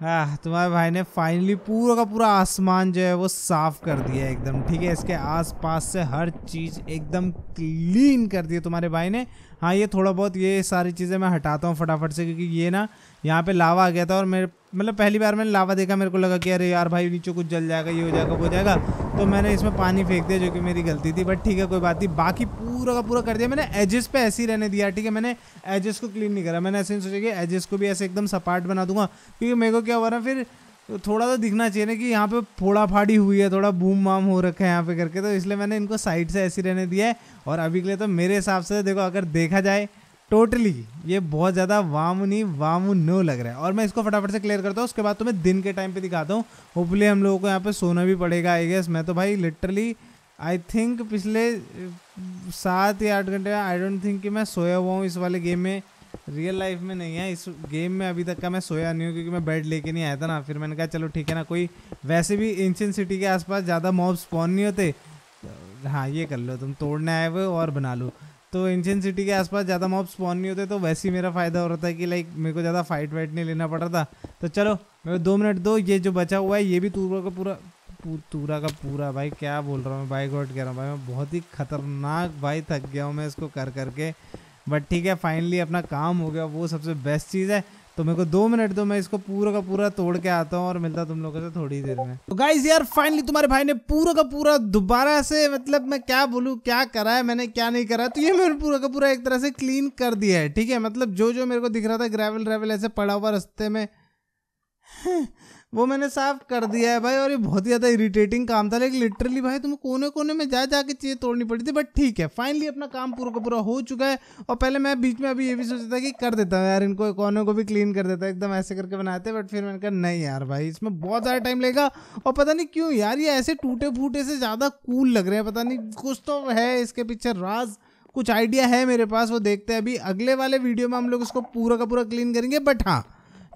हाँ तुम्हारे भाई ने फाइनली पूरा का पूरा आसमान जो है वो साफ़ कर दिया है एकदम ठीक है इसके आसपास से हर चीज़ एकदम क्लीन कर दी है तुम्हारे भाई ने हाँ ये थोड़ा बहुत ये सारी चीज़ें मैं हटाता हूँ फटाफट से क्योंकि ये ना यहाँ पे लावा आ गया था और मेरे मतलब पहली बार मैंने लावा देखा मेरे को लगा कि अरे यार भाई नीचे कुछ जल जाएगा ये हो जाएगा वो हो जाएगा तो मैंने इसमें पानी फेंक दिया जो कि मेरी गलती थी बट ठीक है कोई बात नहीं बाकी पूरा का पूरा कर दिया मैंने एजेस पे ऐसे ही रहने दिया ठीक है मैंने एजेस को क्लीन नहीं करा मैंने ऐसे नहीं सोचा कि एजेस को भी ऐसे एकदम सपाट बना दूंगा क्योंकि मेरे को क्या हो रहा है फिर थोड़ा तो दिखना चाहिए ना कि यहाँ पे फोड़ा फाड़ी हुई है थोड़ा बूम वाम हो रखा है यहाँ पे करके तो इसलिए मैंने इनको साइड से ऐसे रहने दिया है और अभी के लिए तो मेरे हिसाब से देखो अगर देखा जाए टोटली ये बहुत ज़्यादा वामुनी वामुनो लग रहा है और मैं इसको फटाफट से क्लियर करता हूँ उसके बाद तो मैं दिन के टाइम पे दिखाता हूँ होपली हम लोगों को यहाँ पे सोना भी पड़ेगा आई गेस मैं तो भाई लिटरली आई थिंक पिछले सात या आठ घंटे आई डोंट थिंक कि मैं सोया हुआ हूँ इस वाले गेम में रियल लाइफ में नहीं है इस गेम में अभी तक का मैं सोया नहीं हूँ क्योंकि मैं बेड लेके नहीं आया था ना फिर मैंने कहा चलो ठीक है ना कोई वैसे भी एंशियन सिटी के आसपास ज़्यादा मॉब स्पॉन नहीं होते हाँ ये कर लो तुम तोड़ने आए हुए और बना लो तो इंजन सिटी के आसपास ज़्यादा मॉब स्पॉन नहीं होते तो वैसे ही मेरा फ़ायदा हो रहा था कि लाइक मेरे को ज़्यादा फाइट वाइट नहीं लेना पड़ रहा था तो चलो मेरे को दो मिनट दो ये जो बचा हुआ है ये भी तूरा का पूरा तूरा का पूरा भाई क्या बोल रहा हूँ मैं बाई गॉड कह रहा हूँ भाई मैं बहुत ही ख़तरनाक भाई थक गया हूँ मैं इसको कर करके बट ठीक है फाइनली अपना काम हो गया वो सबसे बेस्ट चीज़ है तो मेरे को दो मिनट दो मैं इसको पूरा का पूरा तोड़ के आता हूँ और मिलता तुम लोगों से थोड़ी देर में तो गाइज यार फाइनली तुम्हारे भाई ने पूरा का पूरा दोबारा से मतलब मैं क्या बोलू क्या करा है मैंने क्या नहीं करा तो ये मैंने पूरा का पूरा एक तरह से क्लीन कर दिया है ठीक है मतलब जो जो मेरे को दिख रहा था ग्रेवल रेवल ऐसे पड़ा हुआ रस्ते में हाँ, वो मैंने साफ कर दिया है भाई और ये बहुत ही ज़्यादा इरिटेटिंग काम था लेकिन लिटरली भाई तुम कोने कोने में जा जाके चीज़ें तोड़नी पड़ी थी बट ठीक है फाइनली अपना काम पूरा का पूरा हो चुका है और पहले मैं बीच में अभी ये भी सोचता था कि कर देता हूँ यार इनको कोने को भी क्लीन कर देता एकदम ऐसे करके बनाते बट फिर मैंने कहा नहीं यार भाई इसमें बहुत ज़्यादा टाइम लेगा और पता नहीं क्यों यार ये ऐसे टूटे फूटे से ज़्यादा कूल लग रहे हैं पता नहीं कुछ तो है इसके पीछे राज कुछ आइडिया है मेरे पास वो देखते हैं अभी अगले वाले वीडियो में हम लोग इसको पूरा का पूरा क्लीन करेंगे बट हाँ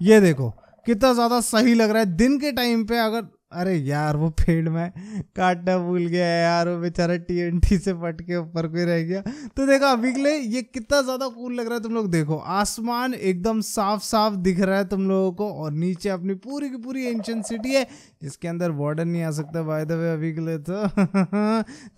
ये देखो कितना ज़्यादा सही लग रहा है दिन के टाइम पे अगर अरे यार वो पेड़ में काटना भूल गया है यार वो बेचारा टी से फट के ऊपर कोई रह गया तो देखो अभी के लिए ये कितना ज़्यादा कूल लग रहा है तुम लोग देखो आसमान एकदम साफ साफ दिख रहा है तुम लोगों को और नीचे अपनी पूरी की पूरी एंशंट सिटी है जिसके अंदर बॉर्डर नहीं आ सकता बाय द वे अभी के लिए तो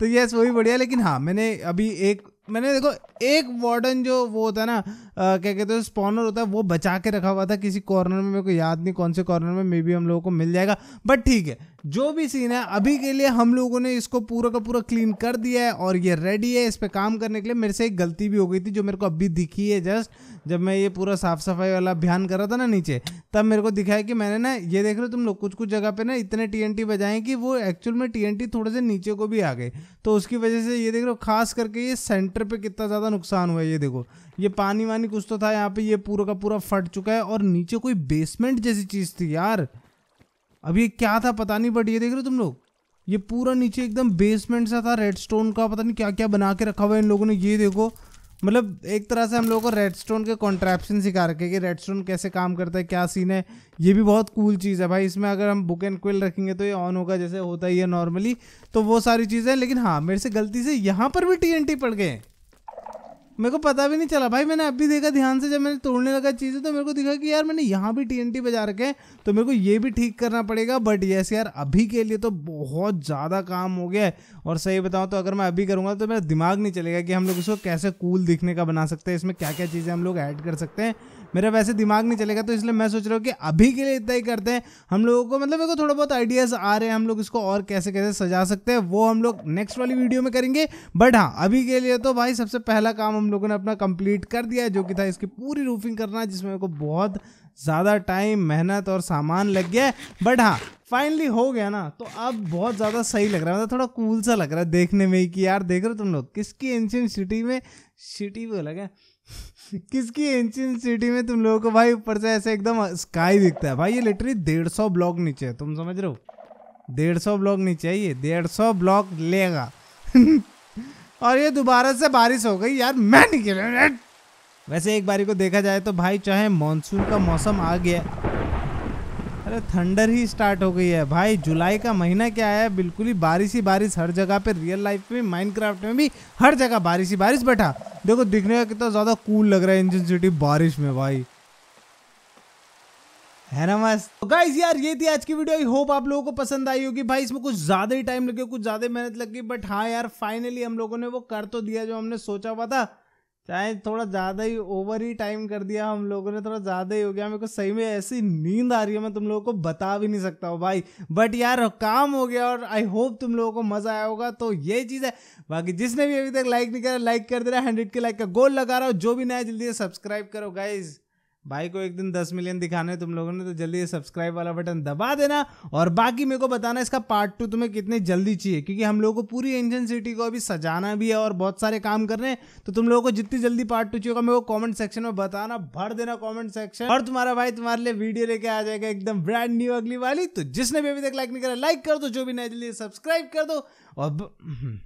तो यस वही बढ़िया लेकिन हाँ मैंने अभी एक मैंने देखो एक वार्डन जो वो होता है ना क्या कहते हैं स्पॉनर होता है वो बचा के रखा हुआ था किसी कॉर्नर में मेरे को याद नहीं कौन से कॉर्नर में मे बी हम लोगों को मिल जाएगा बट ठीक है जो भी सीन है अभी के लिए हम लोगों ने इसको पूरा का पूरा क्लीन कर दिया है और ये रेडी है इस पर काम करने के लिए मेरे से एक गलती भी हो गई थी जो मेरे को अभी दिखी है जस्ट जब मैं ये पूरा साफ सफाई वाला अभियान कर रहा था ना नीचे तब मेरे को दिखाया कि मैंने ना ये देख रहे हो तुम लोग कुछ कुछ जगह पे ना इतने टी एन टी बजाएं कि वो एक्चुअल में टी थोड़े से नीचे को भी आ गए तो उसकी वजह से ये देख रहे हो खास करके ये सेंटर पे कितना ज़्यादा नुकसान हुआ है ये देखो ये पानी वानी नहीं कुछ तो था यहाँ पे ये पूरा का पूरा फट चुका है और नीचे कोई बेसमेंट जैसी चीज थी यार अब ये क्या था पता नहीं बट ये देख रहे हो तुम लोग ये पूरा नीचे एकदम बेसमेंट सा था रेडस्टोन का पता नहीं क्या क्या बना के रखा हुआ है इन लोगों ने ये देखो मतलब एक तरह से हम लोगों को रेडस्टोन के कॉन्ट्रैप्शन सिखा रखे कि रेडस्टोन कैसे काम करता है क्या सीन है ये भी बहुत कूल चीज़ है भाई इसमें अगर हम बुक एंड क्विल रखेंगे तो ये ऑन होगा जैसे होता ही है नॉर्मली तो वो सारी चीज़ें लेकिन हाँ मेरे से गलती से यहाँ पर भी टी पड़ गए मेरे को पता भी नहीं चला भाई मैंने अभी देखा ध्यान से जब मैंने तोड़ने लगा चीज़ें तो मेरे को दिखा कि यार मैंने यहाँ भी टी बजा रखे हैं तो मेरे को ये भी ठीक करना पड़ेगा बट यस यार अभी के लिए तो बहुत ज़्यादा काम हो गया है और सही बताऊँ तो अगर मैं अभी करूँगा तो मेरा दिमाग नहीं चलेगा कि हम लोग इसको कैसे कूल दिखने का बना सकते हैं इसमें क्या क्या चीज़ें हम लोग ऐड कर सकते हैं मेरा वैसे दिमाग नहीं चलेगा तो इसलिए मैं सोच रहा हूँ कि अभी के लिए इतना ही करते हैं हम लोगों को मतलब मेरे को थोड़ा बहुत आइडियाज़ आ रहे हैं हम लोग इसको और कैसे कैसे सजा सकते हैं वो हम लोग नेक्स्ट वाली वीडियो में करेंगे बट हाँ अभी के लिए तो भाई सबसे पहला काम हम लोगों ने अपना कंप्लीट कर दिया जो कि था इसकी पूरी रूफिंग करना जिसमें मेरे को बहुत ज़्यादा टाइम मेहनत और सामान लग गया है बट हाँ फाइनली हो गया ना तो अब बहुत ज़्यादा सही लग रहा है मतलब थोड़ा कूल सा लग रहा है देखने में ही कि यार देख रहे हो तुम लोग किसकी एंशियन सिटी में सिटी वो लगा किसकी एंशियन सिटी में तुम लोगों को भाई ऊपर से ऐसे एकदम स्काई दिखता है भाई ये लिटरली डेढ़ सौ ब्लॉक नीचे है तुम समझ रहे हो डेढ़ सौ ब्लॉक नीचे है ये डेढ़ सौ ब्लॉक लेगा और ये दोबारा से बारिश हो गई यार मैं नहीं खेल वैसे एक बारी को देखा जाए तो भाई चाहे मानसून का मौसम आ गया अरे थंडर ही स्टार्ट हो गई है भाई जुलाई का महीना क्या आया बिल्कुल ही बारिश ही बारिश हर जगह पे रियल लाइफ में माइनक्राफ्ट में भी हर जगह बारिश ही बारिश बैठा देखो दिखने का कितना ज़्यादा कूल लग रहा है इंजन सिटी बारिश में भाई है ना मस्त तो गाइज यार ये थी आज की वीडियो आई होप आप लोगों को पसंद आई होगी भाई इसमें कुछ ज्यादा ही टाइम लगे कुछ ज्यादा मेहनत लगी बट हाँ यार फाइनली हम लोगों ने वो कर तो दिया जो हमने सोचा हुआ था चाहे थोड़ा ज़्यादा ही ओवर ही टाइम कर दिया हम लोगों ने थोड़ा ज़्यादा ही हो गया मेरे को सही में ऐसी नींद आ रही है मैं तुम लोगों को बता भी नहीं सकता हूँ भाई बट यार काम हो गया और आई होप तुम लोगों को मज़ा आया होगा तो ये चीज़ है बाकी जिसने भी अभी तक लाइक नहीं करा लाइक कर दे रहा है हंड्रेड के लाइक का गोल लगा रहा हो जो भी नया जल्दी से सब्सक्राइब करो गाइज़ भाई को एक दिन दस मिलियन दिखाने तुम लोगों ने तो जल्दी ये सब्सक्राइब वाला बटन दबा देना और बाकी मेरे को बताना इसका पार्ट टू तुम्हें कितने जल्दी चाहिए क्योंकि हम लोगों को पूरी इंजन सिटी को अभी सजाना भी है और बहुत सारे काम कर रहे हैं तो तुम लोगों को जितनी जल्दी पार्ट टू चाहिए होगा मेरे को कॉमेंट सेक्शन में बताना भर देना कॉमेंट सेक्शन और तुम्हारा भाई तुम्हारे लिए वीडियो लेके आ जाएगा एकदम ब्रांड न्यू अगली वाली तो जिसने भी अभी तक लाइक नहीं करा लाइक कर दो जो भी नया जल्दी सब्सक्राइब कर दो और हम्म।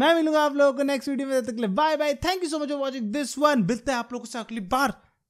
मैं मिलूंगा आप लोगों को नेक्स्ट वीडियो में तक bye bye thank you so much for watching this one मिलते हैं आप लोगों से अगली बार